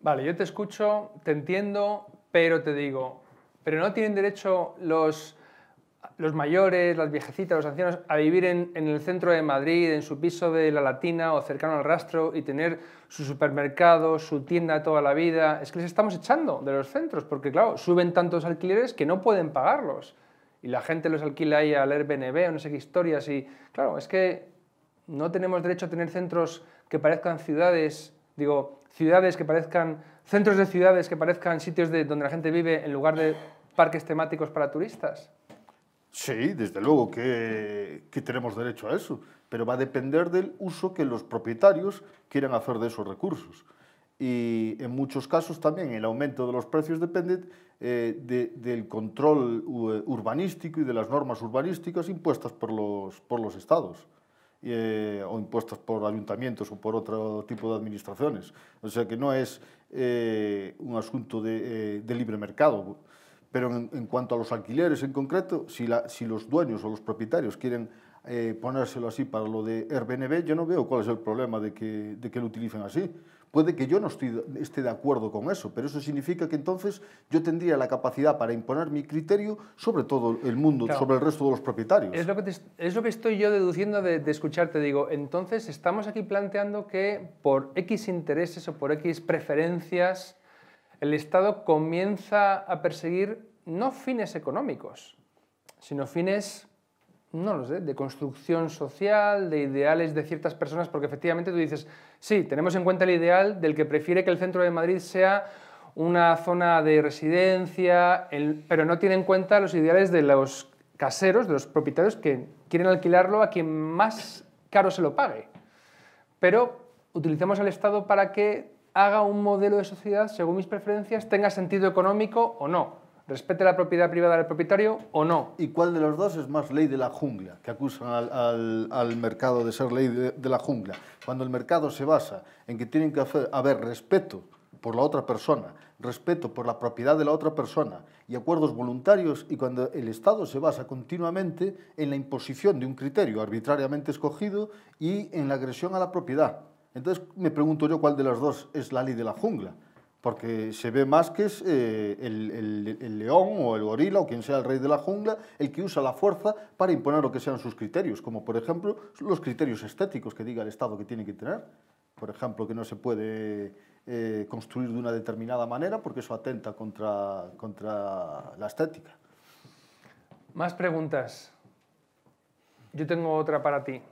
Vale, yo te escucho, te entiendo, pero te digo, pero no tienen derecho los, los mayores, las viejecitas, los ancianos, a vivir en, en, el centro de Madrid, en su piso de la Latina o cercano al rastro y tener su supermercado, su tienda toda la vida. Es que les estamos echando de los centros, porque claro, suben tantos alquileres que no pueden pagarlos y la gente los alquila ahí leer BNB o no sé qué historias. Y claro, es que no tenemos derecho a tener centros que parezcan ciudades, digo, ciudades que parezcan, centros de ciudades que parezcan sitios de, donde la gente vive en lugar de parques temáticos para turistas. Sí, desde luego que tenemos derecho a eso, pero va a depender del uso que los propietarios quieran hacer de esos recursos y en muchos casos también el aumento de los precios depende eh, del control eh, urbanístico y de las normas urbanísticas impuestas por los, por los estados. Eh, o impuestas por ayuntamientos o por otro tipo de administraciones. O sea que no es un asunto de, libre mercado. Pero en, cuanto a los alquileres en concreto, si, si los dueños o los propietarios quieren ponérselo así para lo de Airbnb, yo no veo cuál es el problema de que, de que lo utilicen así. Puede que yo no esté de acuerdo con eso, pero eso significa que entonces yo tendría la capacidad para imponer mi criterio sobre todo el mundo, sobre el resto de los propietarios. Es lo que, es lo que estoy yo deduciendo de, de escucharte. Digo, entonces estamos aquí planteando que por X intereses o por X preferencias el Estado comienza a perseguir no fines económicos, sino fines no lo sé, de construcción social, de ideales de ciertas personas, porque efectivamente tú dices, sí, tenemos en cuenta el ideal del que prefiere que el centro de Madrid sea una zona de residencia, pero no tiene en cuenta los ideales de los caseros, de los propietarios que quieren alquilarlo a quien más caro se lo pague. Pero utilizamos al Estado para que haga un modelo de sociedad según mis preferencias, tenga sentido económico o no respete la propiedad privada del propietario o no. ¿Y cuál de los dos es más ley de la jungla? Que acusan al, mercado de ser ley de, la jungla. Cuando el mercado se basa en que tienen que haber respeto por la otra persona, respeto por la propiedad de la otra persona y acuerdos voluntarios y cuando el Estado se basa continuamente en la imposición de un criterio arbitrariamente escogido y en la agresión a la propiedad. Entonces me pregunto yo cuál de las dos es la ley de la jungla porque se ve más que es eh, el, león o el gorila o quien sea el rey de la jungla el que usa la fuerza para imponer lo que sean sus criterios, como por ejemplo los criterios estéticos que diga el Estado que tiene que tener, por ejemplo que no se puede eh, construir de una determinada manera porque eso atenta contra, contra la estética. Más preguntas. Yo tengo otra para ti.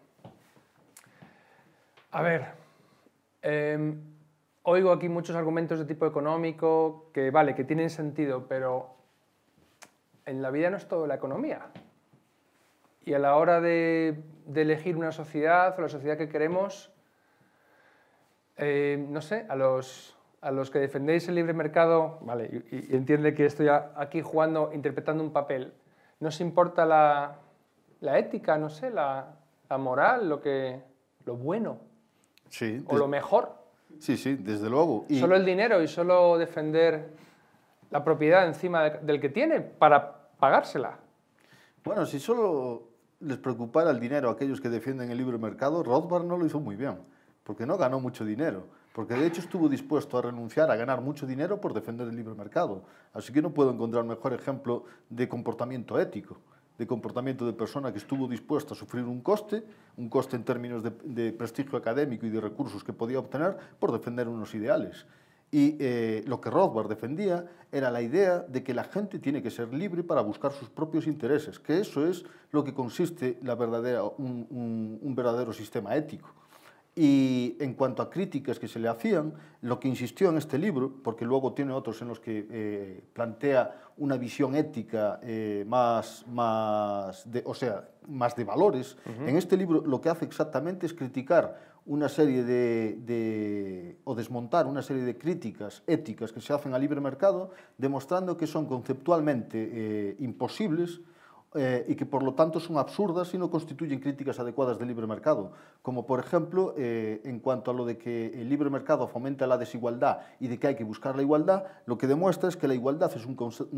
A ver, em, oigo aquí muchos argumentos de tipo económico que, vale, que tienen sentido, pero en la vida no es todo la economía. Y a la hora de, elegir una sociedad o la sociedad que queremos, eh, no sé, a los, a los que defendéis el libre mercado, vale, y, entiende que estoy aquí jugando, interpretando un papel, ¿no os importa la, la ética, no sé, la, la, moral, lo, que, lo bueno? o lo mejor? Sí, sí, desde luego. Y... Solo el dinero y solo defender la propiedad encima del que tiene para pagársela. Bueno, si solo les preocupara el dinero a aquellos que defienden el libre mercado, Rothbard no lo hizo muy bien, porque no ganó mucho dinero, porque de hecho estuvo dispuesto a renunciar a ganar mucho dinero por defender el libre mercado. Así que no puedo encontrar mejor ejemplo de comportamiento ético de comportamiento de persona que estuvo dispuesta a sufrir un coste, un coste en términos de, prestigio académico y de recursos que podía obtener por defender unos ideales. Y eh, lo que Rothbard defendía era la idea de que la gente tiene que ser libre para buscar sus propios intereses, que eso es lo que consiste la verdadera, un verdadero sistema ético. Y en cuanto a críticas que se le hacían, lo que insistió en este libro, porque luego tiene otros en los que eh, plantea una visión ética eh, más, de, o sea, más de valores, en este libro lo que hace exactamente es criticar una serie de, o desmontar una serie de críticas éticas que se hacen al libre mercado, demostrando que son conceptualmente eh, imposibles eh, y que por lo tanto son absurdas y no constituyen críticas adecuadas del libre mercado, como por ejemplo eh, en cuanto a lo de que el libre mercado fomenta la desigualdad y de que hay que buscar la igualdad, lo que demuestra es que la igualdad es un,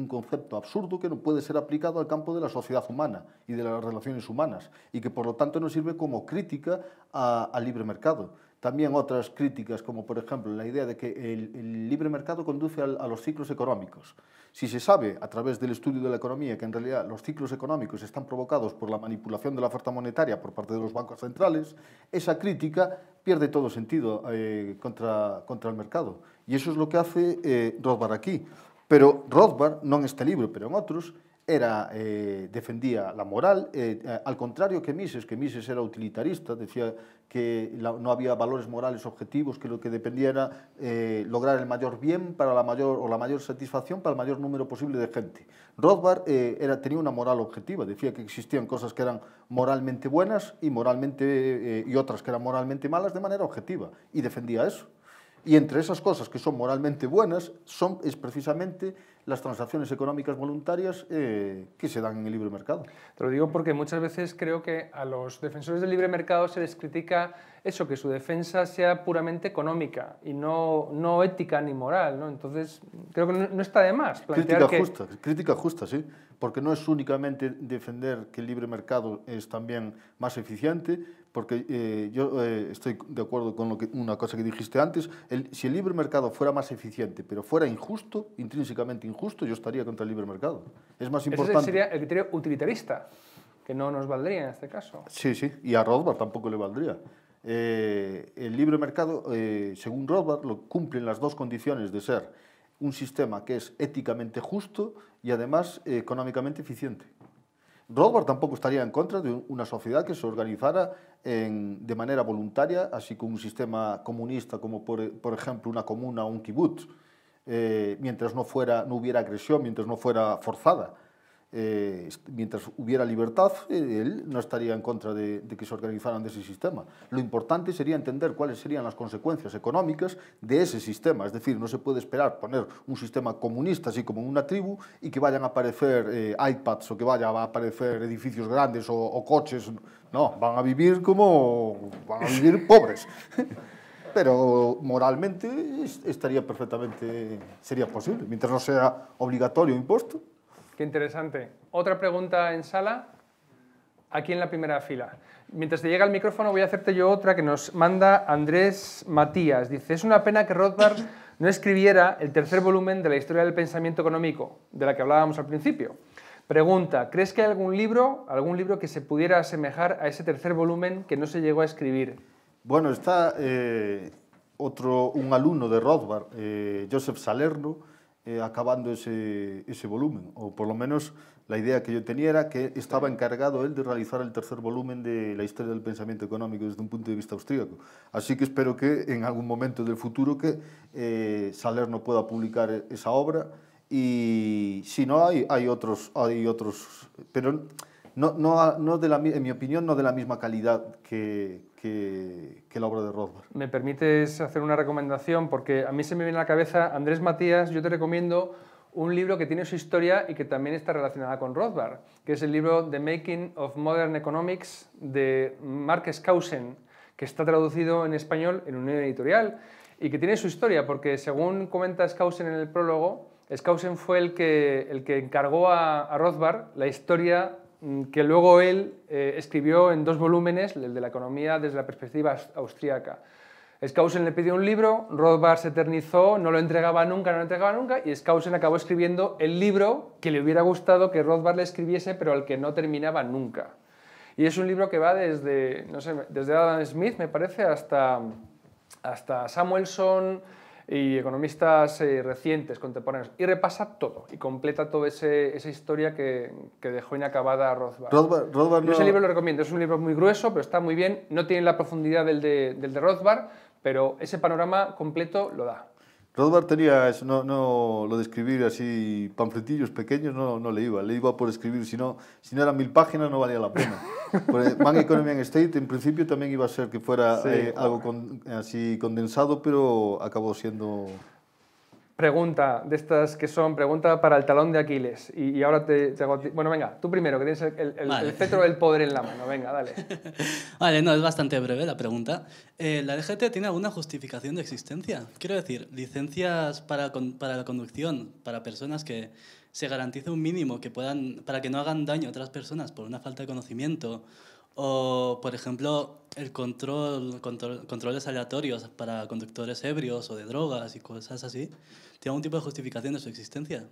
concepto absurdo que no puede ser aplicado al campo de la sociedad humana y de las relaciones humanas y que por lo tanto no sirve como crítica al libre mercado. También otras críticas como por ejemplo la idea de que el, libre mercado conduce a los ciclos económicos. Si se sabe a través del estudio de la economía que en realidad los ciclos económicos están provocados por la manipulación de la oferta monetaria por parte de los bancos centrales, esa crítica pierde todo sentido eh, contra, contra el mercado. Y eso es lo que hace eh, Rothbard aquí. Pero Rothbard, no en este libro, pero en otros, era, eh, defendía la moral, eh, eh, al contrario que Mises, que Mises era utilitarista, decía que no había valores morales objetivos, que lo que dependía era lograr el mayor bien para la mayor, o la mayor satisfacción para el mayor número posible de gente. Rothbard era, tenía una moral objetiva, decía que existían cosas que eran moralmente buenas y, moralmente, y otras que eran moralmente malas de manera objetiva, y defendía eso. Y entre esas cosas que son moralmente buenas son, es precisamente las transacciones económicas voluntarias eh, que se dan en el libre mercado. Te lo digo porque muchas veces creo que a los defensores del libre mercado se les critica eso, que su defensa sea puramente económica y no, no ética ni moral. ¿no? Entonces, creo que no, está de más. Plantear crítica justa, crítica justa, sí, porque no es únicamente defender que el libre mercado es también más eficiente, porque eh, yo eh, estoy de acuerdo con lo que, una cosa que dijiste antes, el, si el libre mercado fuera más eficiente, pero fuera injusto, intrínsecamente injusto, yo estaría contra el libre mercado. Es más importante. Ese sería el criterio utilitarista, que no nos valdría en este caso. Sí, sí, y a Rothbard tampoco le valdría. Eh, el libre mercado, según Rothbard, lo cumplen las dos condiciones de ser un sistema que es éticamente justo y además económicamente eficiente. Rothbard tampoco estaría en contra de una sociedad que se organizara de manera voluntaria, así como un sistema comunista como por, ejemplo una comuna o un kibbutz, eh, mientras no, fuera, no hubiera agresión, mientras no fuera forzada. Eh, mientras hubiera libertad, eh, él no estaría en contra de, que se organizaran de ese sistema. Lo importante sería entender cuáles serían las consecuencias económicas de ese sistema. Es decir, no se puede esperar poner un sistema comunista así como una tribu y que vayan a aparecer eh, iPads o que vayan a aparecer edificios grandes o, coches. No, van a vivir como... van a vivir pobres. pero moralmente estaría perfectamente, sería posible, mientras no sea obligatorio impuesto. Qué interesante. Otra pregunta en sala, aquí en la primera fila. Mientras te llega el micrófono voy a hacerte yo otra que nos manda Andrés Matías. Dice, es una pena que Rothbard no escribiera el tercer volumen de la historia del pensamiento económico, de la que hablábamos al principio. Pregunta, ¿crees que hay algún libro, algún libro que se pudiera asemejar a ese tercer volumen que no se llegó a escribir? Bueno, está eh, otro, un alumno de Rothbard, eh, Joseph Salerno, eh, acabando ese, ese, volumen, o por lo menos la idea que yo tenía era que estaba encargado él de realizar el tercer volumen de la historia del pensamiento económico desde un punto de vista austríaco. Así que espero que en algún momento del futuro que eh, Salerno pueda publicar esa obra y si no hay, hay otros, hay otros pero no, no, no de la, en mi opinión no de la misma calidad que, que, la obra de Rothbard. Me permites hacer una recomendación, porque a mí se me viene a la cabeza, Andrés Matías, yo te recomiendo un libro que tiene su historia y que también está relacionada con Rothbard, que es el libro The Making of Modern Economics de Mark Skousen, que está traducido en español en un editorial y que tiene su historia, porque según comenta Skousen en el prólogo, Skousen fue el que, el que encargó a, a Rothbard la historia Mm, que luego él eh, escribió en dos volúmenes, el de la economía desde la perspectiva austríaca. Skousen le pidió un libro, Rothbard se eternizó, no lo entregaba nunca, no lo entregaba nunca, y Skousen acabó escribiendo el libro que le hubiera gustado que Rothbard le escribiese, pero al que no terminaba nunca. Y es un libro que va desde, desde Adam Smith, me parece, hasta Samuelson, y economistas eh, recientes, contemporáneos, y repasa todo, y completa toda esa historia que, dejó inacabada Rothbard. Rothbard, ese libro lo recomiendo, es un libro muy grueso, pero está muy bien, no tiene la profundidad del de, del de Rothbard, pero ese panorama completo lo da. Rothbard tenía eso, no, no lo de escribir así panfletillos pequeños, no, no le iba, le iba por escribir, si no, si no eran mil páginas no valía la pena. Por Man Economy and State en principio también iba a ser que fuera eh, algo así condensado, pero acabó siendo pregunta de estas que son pregunta para el talón de Aquiles. Y, ahora te, hago... Bueno, venga, tú primero, que tienes el, el, cetro del poder en la mano. Venga, dale. vale, no, es bastante breve la pregunta. Eh, ¿La DGT tiene alguna justificación de existencia? Quiero decir, licencias para, para la conducción, para personas que se garantice un mínimo, que puedan, para que no hagan daño a otras personas por una falta de conocimiento o, por ejemplo, el control, controles aleatorios para conductores ebrios o de drogas y cosas así. ¿Tiene algún tipo de justificación de su existencia?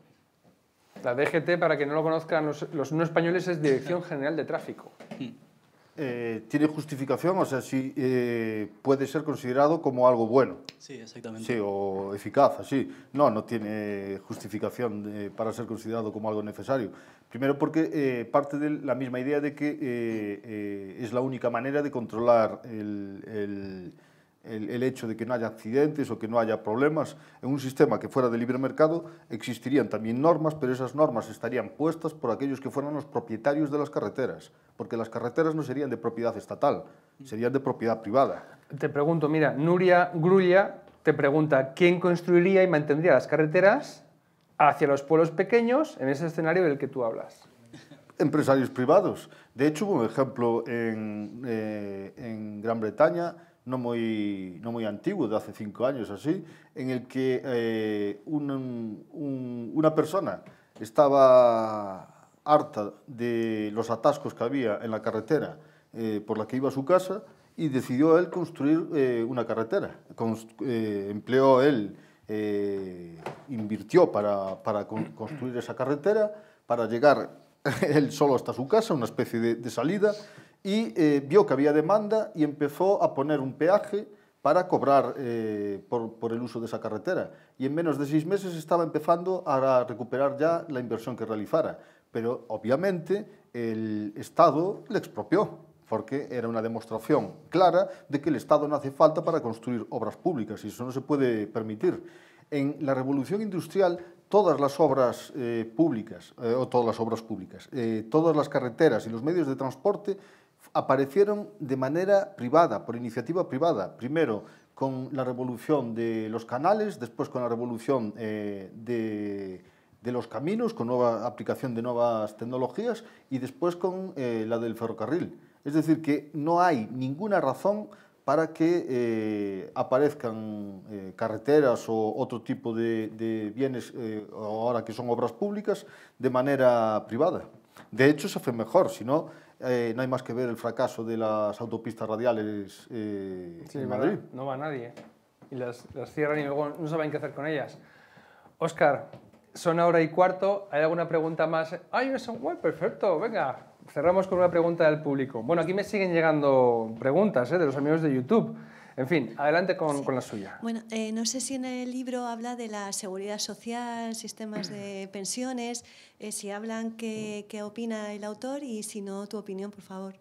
La DGT, para que no lo conozcan los, no españoles, es Dirección General de Tráfico. Hmm. Eh, tiene justificación, o sea, si eh, puede ser considerado como algo bueno. Sí, exactamente. Sí, o eficaz, así. No, no tiene justificación eh, para ser considerado como algo necesario. Primero porque parte de la misma idea de que es la única manera de controlar el el, hecho de que no haya accidentes o que no haya problemas. En un sistema que fuera de libre mercado existirían también normas, pero esas normas estarían puestas por aquellos que fueran los propietarios de las carreteras, porque las carreteras no serían de propiedad estatal, serían de propiedad privada. Te pregunto, mira, Nuria Grulla te pregunta, ¿quién construiría y mantendría las carreteras hacia los pueblos pequeños en ese escenario del que tú hablas? Empresarios privados. De hecho, hubo un ejemplo en, eh, en Gran Bretaña, no muy, muy antiguo, de hace cinco años así, en el que eh, una persona estaba harta de los atascos que había en la carretera eh, por la que iba a su casa y decidió él construir eh, una carretera. empleó él, invirtió para, construir esa carretera, para llegar él solo hasta su casa, una especie de salida, y eh, vio que había demanda y empezó a poner un peaje para cobrar eh, por, por, el uso de esa carretera. Y en menos de seis meses estaba empezando a recuperar ya la inversión que realizara. Pero obviamente el Estado le expropió, porque era una demostración clara de que el Estado no hace falta para construir obras públicas y eso no se puede permitir. En la revolución industrial todas las obras eh, públicas, o todas las obras públicas, todas las carreteras y los medios de transporte aparecieron de manera privada, por iniciativa privada. Primero con la revolución de los canales, después con la revolución eh, de, los caminos, con nueva aplicación de nuevas tecnologías y después con eh, la del ferrocarril. Es decir, que no hay ninguna razón para que eh, aparezcan carreteras o otro tipo de, bienes, ahora que son obras públicas, de manera privada. De hecho, se hace mejor, si no, eh, no hay más que ver el fracaso de las autopistas radiales eh, en Madrid. No va nadie. ¿eh? Y las, las, cierran y luego no saben qué hacer con ellas. Óscar, son hora y cuarto. ¿Hay alguna pregunta más? ¡Ay, eso un Perfecto, venga. Cerramos con una pregunta del público. Bueno, aquí me siguen llegando preguntas de los amigos de YouTube. En fin, adelante con, la suya. Bueno, eh, no sé si en el libro habla de la seguridad social, sistemas de pensiones, eh, si hablan mm. qué, opina el autor y si no, tu opinión, por favor.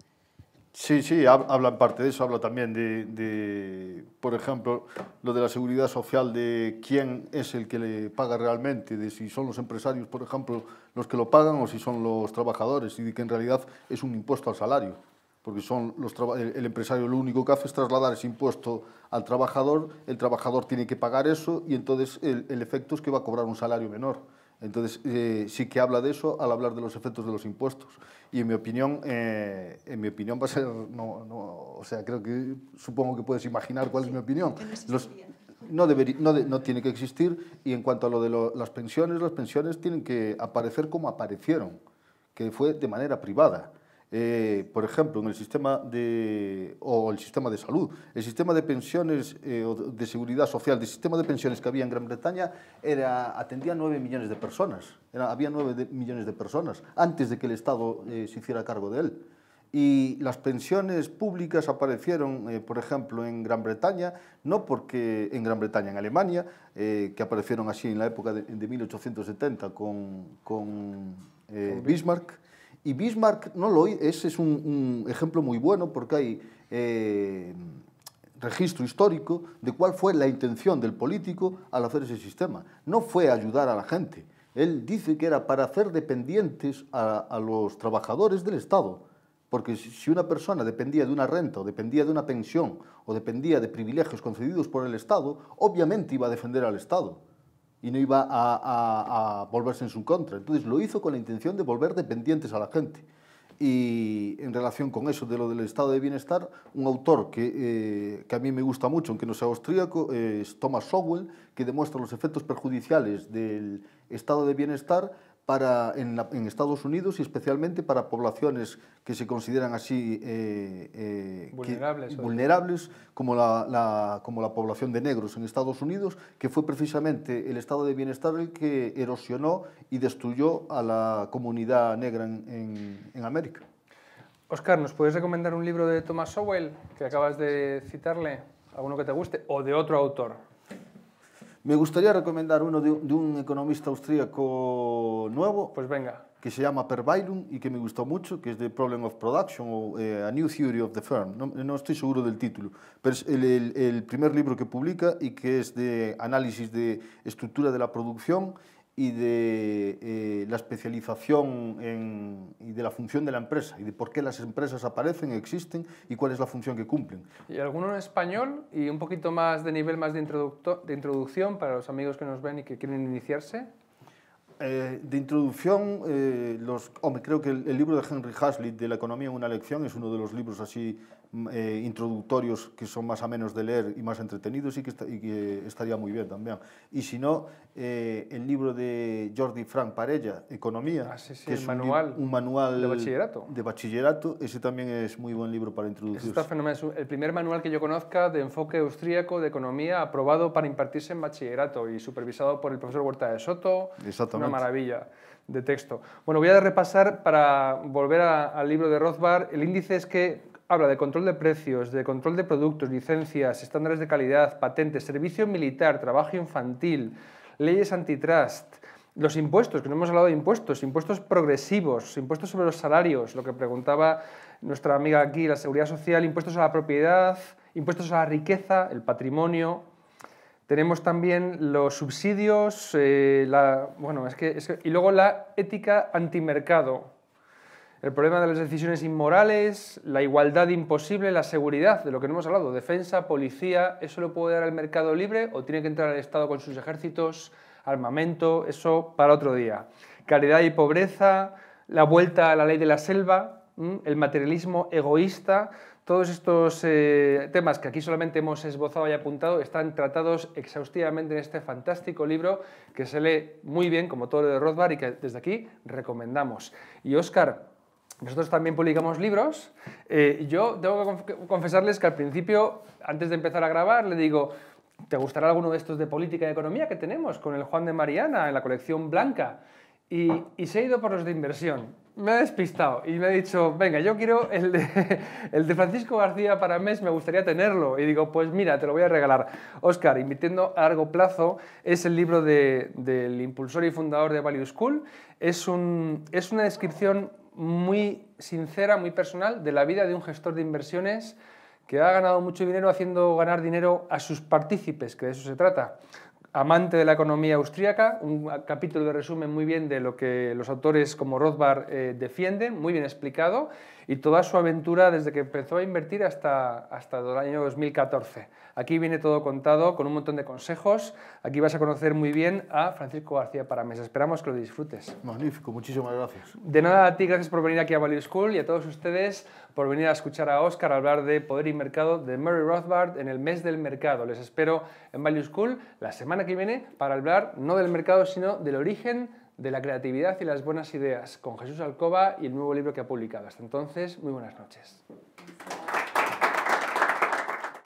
Sí, sí, habla en parte de eso, habla también de, de, por ejemplo, lo de la seguridad social, de quién es el que le paga realmente, de si son los empresarios, por ejemplo, los que lo pagan o si son los trabajadores, y de que en realidad es un impuesto al salario porque son los el empresario lo único que hace es trasladar ese impuesto al trabajador, el trabajador tiene que pagar eso y entonces el, efecto es que va a cobrar un salario menor. Entonces eh, sí que habla de eso al hablar de los efectos de los impuestos y en mi opinión, eh, en mi opinión va a ser, no, no, o sea, creo que supongo que puedes imaginar cuál es mi opinión. no, debería, no, no, tiene que existir y en cuanto a lo de las pensiones, las pensiones tienen que aparecer como aparecieron, que fue de manera privada. Eh, por ejemplo, en el sistema de, o el sistema de salud, el sistema de pensiones eh, de seguridad social, el sistema de pensiones que había en Gran Bretaña era, atendía a 9 millones de personas, había 9 millones de personas antes de que el Estado eh, se hiciera cargo de él. Y las pensiones públicas aparecieron, por ejemplo, en Gran Bretaña, no porque en Gran Bretaña, en Alemania, que aparecieron así en la época de, 1870 con, Bismarck, y Bismarck no lo ese es un, ejemplo muy bueno porque hay eh, registro histórico de cuál fue la intención del político al hacer ese sistema. No fue ayudar a la gente. Él dice que era para hacer dependientes a, a los trabajadores del Estado. Porque si una persona dependía de una renta o dependía de una pensión o dependía de privilegios concedidos por el Estado, obviamente iba a defender al Estado y no iba a, volverse en su contra. Entonces lo hizo con la intención de volver dependientes a la gente. Y en relación con eso de lo del estado de bienestar, un autor que, eh, que a mí me gusta mucho, aunque no sea austríaco, es Thomas Sowell, que demuestra los efectos perjudiciales del estado de bienestar para, en, Estados Unidos y especialmente para poblaciones que se consideran así eh, eh, vulnerables, como, la, como la población de negros en Estados Unidos, que fue precisamente el estado de bienestar el que erosionó y destruyó a la comunidad negra en, América. Oscar, ¿nos puedes recomendar un libro de Thomas Sowell que acabas de citarle? ¿Alguno que te guste? ¿O de otro autor? Me gustaría recomendar uno de, un economista austríaco nuevo. Pues venga. Que se llama Per Perbailum y que me gustó mucho, que es The Problem of Production o eh, A New Theory of the Firm. No, estoy seguro del título, pero es el primer libro que publica y que es de análisis de estructura de la producción y de eh, la especialización en, y de la función de la empresa y de por qué las empresas aparecen, existen y cuál es la función que cumplen. Y alguno en español y un poquito más de nivel más de, de introducción para los amigos que nos ven y que quieren iniciarse. Eh, de introducción, eh, los, creo que el, el, libro de Henry Hazlitt de La economía en una lección es uno de los libros así Mm, eh, introductorios que son más a menos de leer y más entretenidos y que, estaría muy bien también. Y si no, eh, el libro de Jordi Frank Parella, Economía, ah, que es un, manual de bachillerato. ese también es muy buen libro para introducir Está fenomenal, el primer manual que yo conozca de enfoque austríaco de economía aprobado para impartirse en bachillerato y supervisado por el profesor Huerta de Soto, una maravilla de texto. Bueno, voy a repasar para volver al libro de Rothbard, el índice es que habla de control de precios, de control de productos, licencias, estándares de calidad, patentes, servicio militar, trabajo infantil, leyes antitrust, los impuestos, que no hemos hablado de impuestos, impuestos progresivos, impuestos sobre los salarios, lo que preguntaba nuestra amiga aquí, la seguridad social, impuestos a la propiedad, impuestos a la riqueza, el patrimonio. Tenemos también los subsidios, eh, la, bueno, es que, y luego la ética antimercado, el problema de las decisiones inmorales, la igualdad imposible, la seguridad, de lo que no hemos hablado, defensa, policía, ¿eso lo puede dar el mercado libre o tiene que entrar el Estado con sus ejércitos, armamento? Eso para otro día. Caridad y pobreza, la vuelta a la ley de la selva, el materialismo egoísta, todos estos eh, temas que aquí solamente hemos esbozado y apuntado están tratados exhaustivamente en este fantástico libro que se lee muy bien, como todo lo de Rothbard, y que desde aquí recomendamos. Y Oscar. Nosotros también publicamos libros. Eh, yo tengo que confesarles que al principio, antes de empezar a grabar, le digo, ¿te gustará alguno de estos de política y economía que tenemos con el Juan de Mariana en la colección blanca? Y, y se ha ido por los de inversión. Me ha despistado y me ha dicho, venga, yo quiero el de, el de Francisco García para mes, me gustaría tenerlo. Y digo, pues mira, te lo voy a regalar. Oscar, invirtiendo a largo plazo, es el libro de, del impulsor y fundador de Value School. Es, un, es una descripción muy sincera, muy personal, de la vida de un gestor de inversiones que ha ganado mucho dinero haciendo ganar dinero a sus partícipes, que de eso se trata. Amante de la economía austríaca, un capítulo de resumen muy bien de lo que los autores como Rothbard eh, defienden, muy bien explicado y toda su aventura desde que empezó a invertir hasta, hasta el año 2014. Aquí viene todo contado con un montón de consejos. Aquí vas a conocer muy bien a Francisco García Parames. Esperamos que lo disfrutes. Magnífico, muchísimas gracias. De nada a ti, gracias por venir aquí a Value School y a todos ustedes por venir a escuchar a Oscar hablar de Poder y Mercado de Murray Rothbard en el mes del mercado. Les espero en Value School la semana que viene para hablar no del mercado, sino del origen de la creatividad y las buenas ideas con Jesús Alcoba y el nuevo libro que ha publicado. Hasta entonces, muy buenas noches.